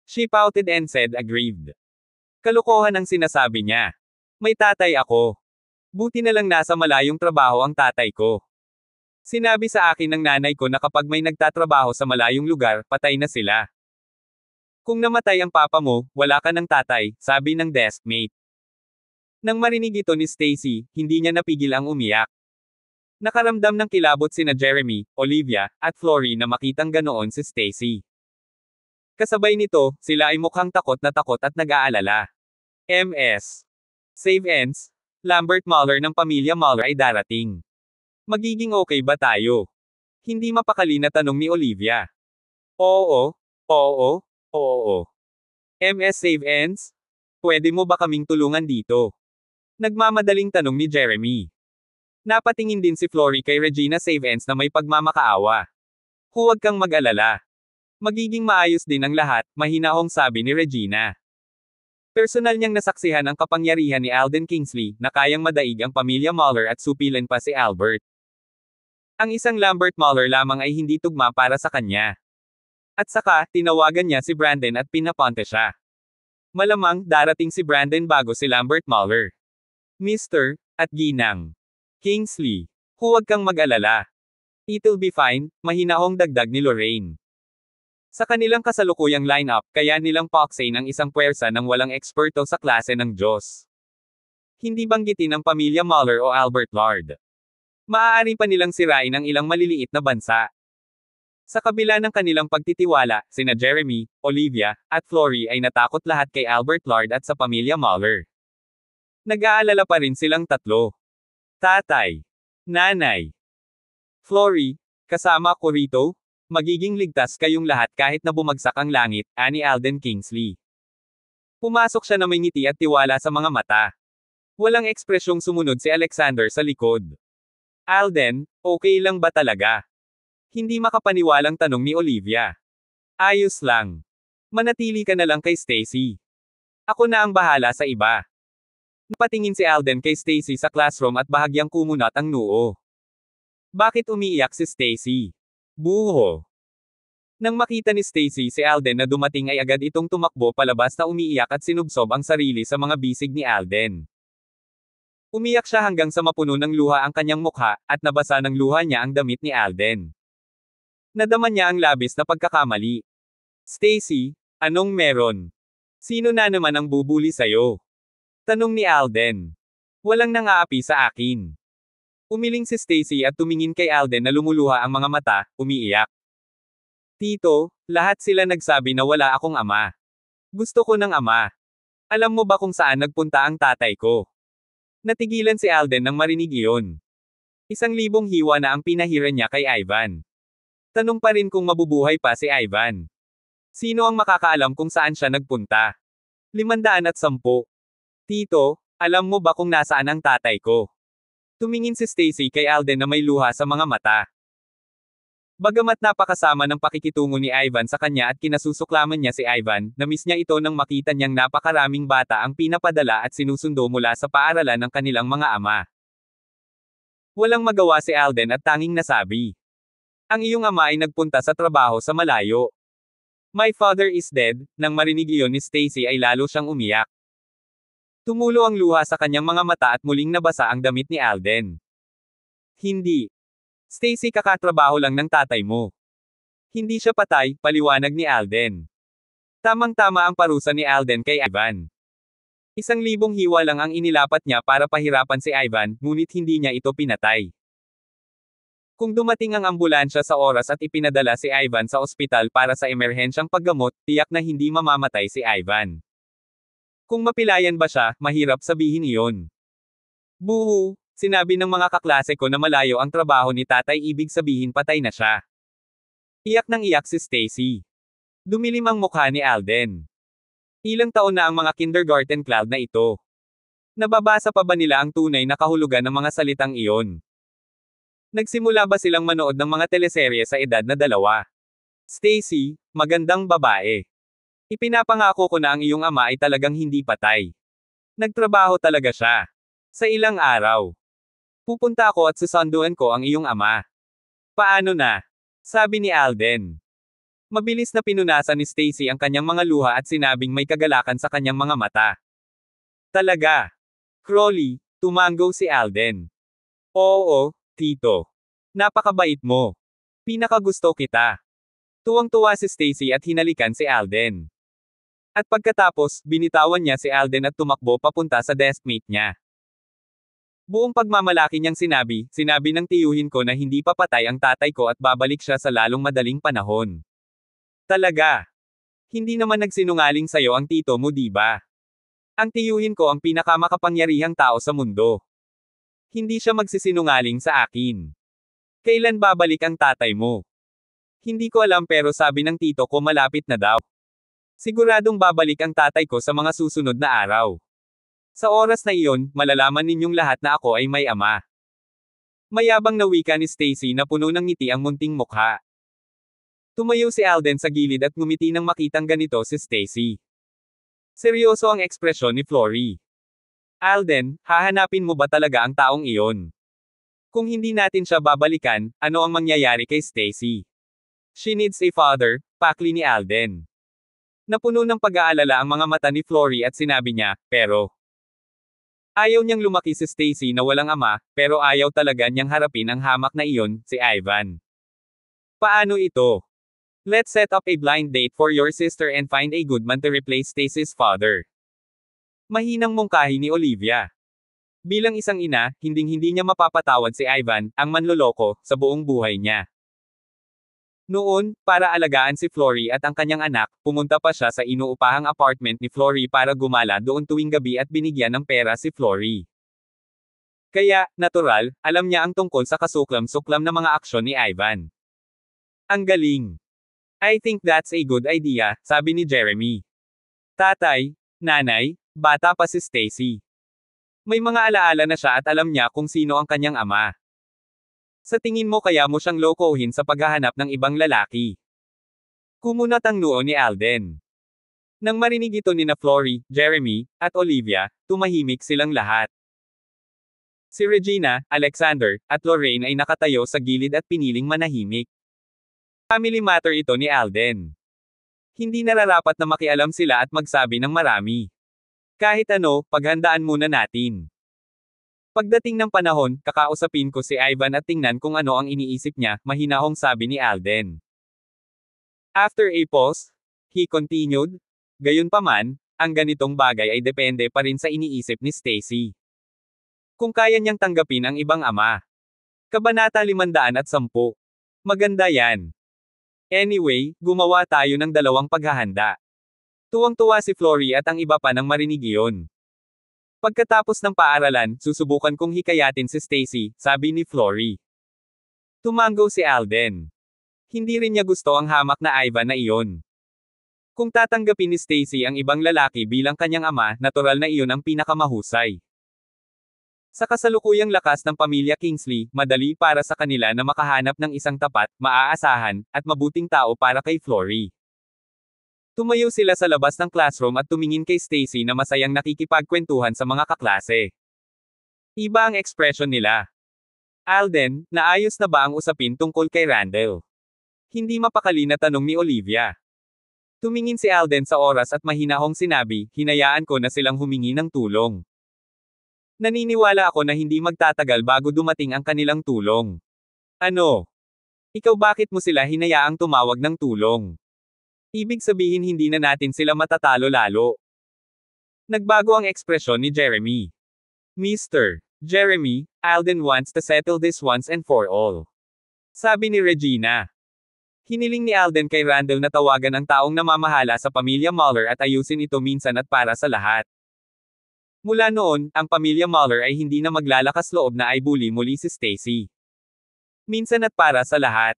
She pouted and said aggrieved. Kalokohan ang sinasabi niya. May tatay ako. Buti na lang nasa malayong trabaho ang tatay ko. Sinabi sa akin ng nanay ko na kapag may nagtatrabaho sa malayong lugar, patay na sila. Kung namatay ang papa mo, wala ka ng tatay, sabi ng deskmate. Nang marinig ito ni Stacy, hindi niya napigil ang umiyak. Nakaramdam ng kilabot sina Jeremy, Olivia, at Flory na makitang ganoon si Stacy. Kasabay nito, sila ay mukhang takot na takot at nag-aalala. MS. Save ends. Lambert Muller ng pamilya Muller ay darating. Magiging okay ba tayo? Hindi mapakali na tanong ni Olivia. Oo, oo, oo. MS Save Ends? Pwede mo ba kaming tulungan dito? Nagmamadaling tanong ni Jeremy. Napatingin din si Flory kay Regina Save Ends na may pagmamakaawa. Huwag kang mag-alala. Magiging maayos din ang lahat, mahinahong sabi ni Regina. Personal niyang nasaksihan ang kapangyarihan ni Alden Kingsley, na kayang madaig ang pamilya Muller at supilan pa si Albert. Ang isang Lambert Mahler lamang ay hindi tugma para sa kanya. At saka, tinawagan niya si Brandon at pinaponte siya. Malamang, darating si Brandon bago si Lambert Mahler. Mr. at Ginang. Kingsley. Huwag kang mag-alala. It'll be fine, mahinahong dagdag ni Lorraine. Sa kanilang kasalukuyang lineup, kaya nilang Poxay ang isang puwersa ng walang eksperto sa klase ng Diyos. Hindi banggitin ang pamilya Mahler o Albert Lard. Maaari pa nilang sirain ang ilang maliliit na bansa. Sa kabila ng kanilang pagtitiwala, sina Jeremy, Olivia, at Flory ay natakot lahat kay Albert Lard at sa pamilya Mahler. Nag-aalala pa rin silang tatlo. Tatay. Nanay. Flory, kasama ko rito, magiging ligtas kayong lahat kahit na bumagsak ang langit, ani Alden Kingsley. Pumasok siya na may ngiti at tiwala sa mga mata. Walang ekspresyong sumunod si Alexander sa likod. Alden, okay lang ba talaga? Hindi makapaniwalang tanong ni Olivia. Ayos lang. Manatili ka na lang kay Stacy. Ako na ang bahala sa iba. Napatingin si Alden kay Stacy sa classroom at bahagyang kumunat ang noo. Bakit umiiyak si Stacy? Buho. Nang makita ni Stacy si Alden na dumating ay agad itong tumakbo palabas na umiiyak at sinubsob ang sarili sa mga bisig ni Alden. Umiyak siya hanggang sa mapuno ng luha ang kanyang mukha, at nabasa ng luha niya ang damit ni Alden. Nadama niya ang labis na pagkakamali. Stacy, anong meron? Sino na naman ang bubuli sa'yo? Tanong ni Alden. Walang nangaapi sa akin. Umiling si Stacy at tumingin kay Alden na lumuluha ang mga mata, umiiyak. Tito, lahat sila nagsabi na wala akong ama. Gusto ko ng ama. Alam mo ba kung saan nagpunta ang tatay ko? Natigilan si Alden nang marinig iyon. Isang libong hiwa na ang pinahira niya kay Ivan. Tanong pa rin kung mabubuhay pa si Ivan. Sino ang makakaalam kung saan siya nagpunta? Limandaan at sampu. Tito, alam mo ba kung nasaan ang tatay ko? Tumingin si Stacy kay Alden na may luha sa mga mata. Bagamat napakasama ng pakikitungo ni Ivan sa kanya at kinasusuklaman niya si Ivan, namiss niya ito nang makita niyang napakaraming bata ang pinapadala at sinusundo mula sa paaralan ng kanilang mga ama. Walang magawa si Alden at tanging nasabi. Ang iyong ama ay nagpunta sa trabaho sa malayo. My father is dead, nang marinig iyon ni Stacy ay lalo siyang umiyak. Tumulo ang luha sa kanyang mga mata at muling nabasa ang damit ni Alden. Hindi, Stacy kakatrabaho lang ng tatay mo. Hindi siya patay, paliwanag ni Alden. Tamang-tama ang parusa ni Alden kay Ivan. Isang libong hiwa lang ang inilapat niya para pahirapan si Ivan, ngunit hindi niya ito pinatay. Kung dumating ang ambulansya sa oras at ipinadala si Ivan sa ospital para sa emerhensyang paggamot, tiyak na hindi mamamatay si Ivan. Kung mapilayan ba siya, mahirap sabihin iyon. Buhu, Sinabi ng mga kaklase ko na malayo ang trabaho ni tatay ibig sabihin patay na siya. Iyak nang iyak si Stacy. Dumilim ang mukha ni Alden. Ilang taon na ang mga kindergarten cloud na ito. Nababasa pa ba nila ang tunay na kahulugan ng mga salitang iyon? Nagsimula ba silang manood ng mga teleserye sa edad na dalawa? Stacy, magandang babae. Ipinapangako ko na ang iyong ama ay talagang hindi patay. Nagtrabaho talaga siya. Sa ilang araw, Pupunta ako at sasanduan ko ang iyong ama. Paano na? Sabi ni Alden. Mabilis na pinunasan ni Stacy ang kanyang mga luha at sinabing may kagalakan sa kanyang mga mata. Talaga. Crowley, tumango si Alden. Oo, tito. Napakabait mo. Pinakagusto kita. Tuwang-tuwa si Stacy at hinalikan si Alden. At pagkatapos, binitawan niya si Alden at tumakbo papunta sa deskmate niya. Buong pagmamalaki niyang sinabi, sinabi ng tiyuhin ko na hindi papatay ang tatay ko at babalik siya sa lalong madaling panahon. Talaga. Hindi naman nagsinungaling sa'yo ang tito mo diba? Ang tiyuhin ko ang pinakamakapangyarihang tao sa mundo. Hindi siya magsisinungaling sa akin. Kailan babalik ang tatay mo? Hindi ko alam pero sabi ng tito ko malapit na daw. Siguradong babalik ang tatay ko sa mga susunod na araw. Sa oras na iyon, malalaman ninyong lahat na ako ay may ama. Mayabang na wika ni Stacy na puno ng ngiti ang munting mukha. Tumayo si Alden sa gilid at ngumiti nang makitang ganito si Stacy. Seryoso ang ekspresyon ni Flory. Alden, hahanapin mo ba talaga ang taong iyon? Kung hindi natin siya babalikan, ano ang mangyayari kay Stacy? She needs a father, pakli ni Alden. Napuno ng pag-aalala ang mga mata ni Flory at sinabi niya, pero, Ayaw niyang lumaki si Stacy na walang ama, pero ayaw talaga niyang harapin ang hamak na iyon, si Ivan. Paano ito? Let's set up a blind date for your sister and find a good man to replace Stacy's father. Mahinang mungkahi ni Olivia. Bilang isang ina, hinding-hindi niya mapapatawad si Ivan, ang manloloko, sa buong buhay niya. Noon, para alagaan si Flory at ang kanyang anak, pumunta pa siya sa inuupahang apartment ni Flory para gumala doon tuwing gabi at binigyan ng pera si Flory. Kaya, natural, alam niya ang tungkol sa kasuklam-suklam na mga aksyon ni Ivan. Ang galing! I think that's a good idea, sabi ni Jeremy. Tatay, nanay, bata pa si Stacy. May mga alaala na siya at alam niya kung sino ang kanyang ama. Sa tingin mo kaya mo siyang lokohin sa paghahanap ng ibang lalaki? Kumunat ang noo ni Alden. Nang marinig ito ni na Flory, Jeremy, at Olivia, tumahimik silang lahat. Si Regina, Alexander, at Lorraine ay nakatayo sa gilid at piniling manahimik. Family matter ito ni Alden. Hindi nararapat na makialam sila at magsabi ng marami. Kahit ano, paghandaan muna natin. Pagdating ng panahon, kakausapin ko si Ivan at tingnan kung ano ang iniisip niya, mahinahong sabi ni Alden. After a pause, he continued, Gayunpaman, ang ganitong bagay ay depende pa rin sa iniisip ni Stacy. Kung kaya niyang tanggapin ang ibang ama. Kabanata 510. Maganda yan. Anyway, gumawa tayo ng dalawang paghahanda. Tuwang-tuwa si Flory at ang iba pa nang marinig iyon. Pagkatapos ng paaralan, susubukan kong hikayatin si Stacy, sabi ni Flory. Tumanggo si Alden. Hindi rin niya gusto ang hamak na Ivan na iyon. Kung tatanggapin ni Stacy ang ibang lalaki bilang kanyang ama, natural na iyon ang pinakamahusay. Sa kasalukuyang lakas ng pamilya Kingsley, madali para sa kanila na makahanap ng isang tapat, maaasahan, at mabuting tao para kay Florrie. Tumayo sila sa labas ng classroom at tumingin kay Stacy na masayang nakikipagkwentuhan sa mga kaklase. Iba ang ekspresyon nila. Alden, naayos na ba ang usapin tungkol kay Randall? Hindi mapakali na tanong ni Olivia. Tumingin si Alden sa oras at mahinahong sinabi, hinayaan ko na silang humingi ng tulong. Naniniwala ako na hindi magtatagal bago dumating ang kanilang tulong. Ano? Ikaw bakit mo sila hinayaang tumawag ng tulong? Ibig sabihin hindi na natin sila matatalo lalo. Nagbago ang ekspresyon ni Jeremy. Mr. Jeremy, Alden wants to settle this once and for all. Sabi ni Regina. Hiniling ni Alden kay Randall na tawagan ang taong namamahala sa pamilya Muller at ayusin ito minsan at para sa lahat. Mula noon, ang pamilya Muller ay hindi na maglalakas loob na ay bully muli si Stacy. Minsan at para sa lahat.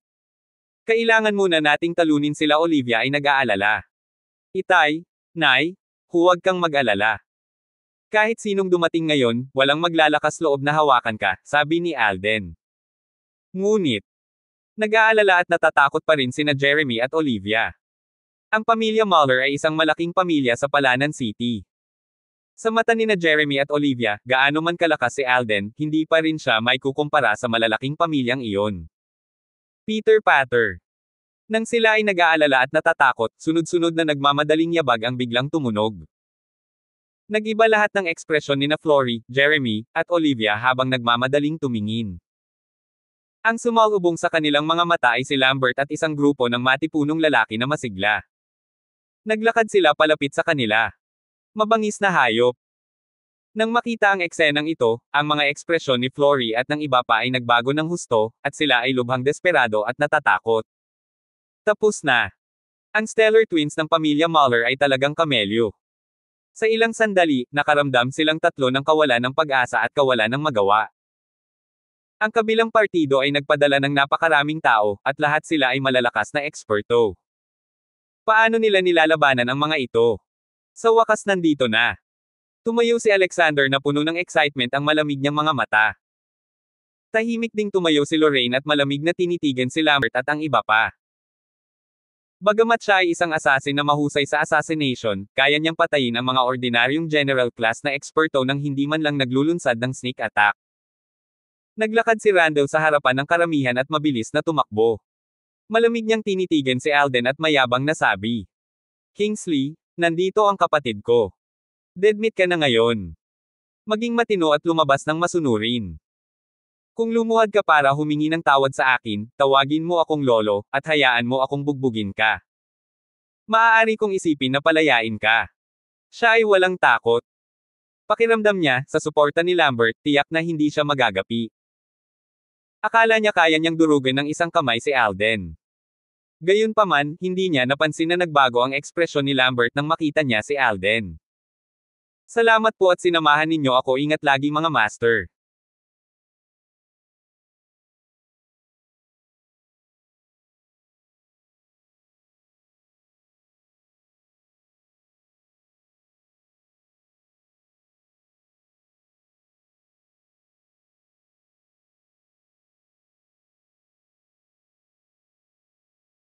Kailangan muna nating talunin sila Olivia ay nag-aalala. Itay, Nay, huwag kang mag-alala. Kahit sinong dumating ngayon, walang maglalakas loob na hawakan ka, sabi ni Alden. Ngunit, nag-aalala at natatakot pa rin sina Jeremy at Olivia. Ang pamilya Muller ay isang malaking pamilya sa Palanan City. Sa mata ni na Jeremy at Olivia, gaano man kalakas si Alden, hindi pa rin siya may kukumpara sa malalaking pamilyang iyon. Peter Patter. Nang sila ay nag-aalala at natatakot, sunod-sunod na nagmamadaling yabag ang biglang tumunog. Nagiba lahat ng ekspresyon ni na Flory, Jeremy, at Olivia habang nagmamadaling tumingin. Ang sumalubong sa kanilang mga mata ay si Lambert at isang grupo ng matipunong lalaki na masigla. Naglakad sila palapit sa kanila. Mabangis na hayop. Nang makita ang eksenang ito, ang mga ekspresyon ni Flory at ng iba pa ay nagbago ng husto, at sila ay lubhang desperado at natatakot. Tapos na. Ang stellar twins ng pamilya Muller ay talagang kamelyo. Sa ilang sandali, nakaramdam silang tatlo ng kawalan ng pag-asa at kawalan ng magawa. Ang kabilang partido ay nagpadala ng napakaraming tao, at lahat sila ay malalakas na eksperto. Paano nila nilalabanan ang mga ito? Sa wakas nandito na. Tumayo si Alexander na puno ng excitement ang malamig niyang mga mata. Tahimik ding tumayo si Lorraine at malamig na tinitigan si Lambert at ang iba pa. Bagamat siya ay isang assassin na mahusay sa assassination, kaya niyang patayin ang mga ordinaryong general class na eksperto nang hindi man lang naglulunsad ng sneak attack. Naglakad si Randall sa harapan ng karamihan at mabilis na tumakbo. Malamig niyang tinitigan si Alden at mayabang na sabi. Kingsley, nandito ang kapatid ko. Deadmeat ka na ngayon. Maging matino at lumabas ng masunurin. Kung lumuhad ka para humingi ng tawad sa akin, tawagin mo akong lolo, at hayaan mo akong bugbugin ka. Maaari kong isipin na palayain ka. Siya ay walang takot. Pakiramdam niya, sa suporta ni Lambert, tiyak na hindi siya magagapi. Akala niya kaya niyang durugan ng isang kamay si Alden. Gayunpaman, hindi niya napansin na nagbago ang ekspresyon ni Lambert nang makita niya si Alden. Salamat po at sinamahan ninyo ako ingat lagi mga master.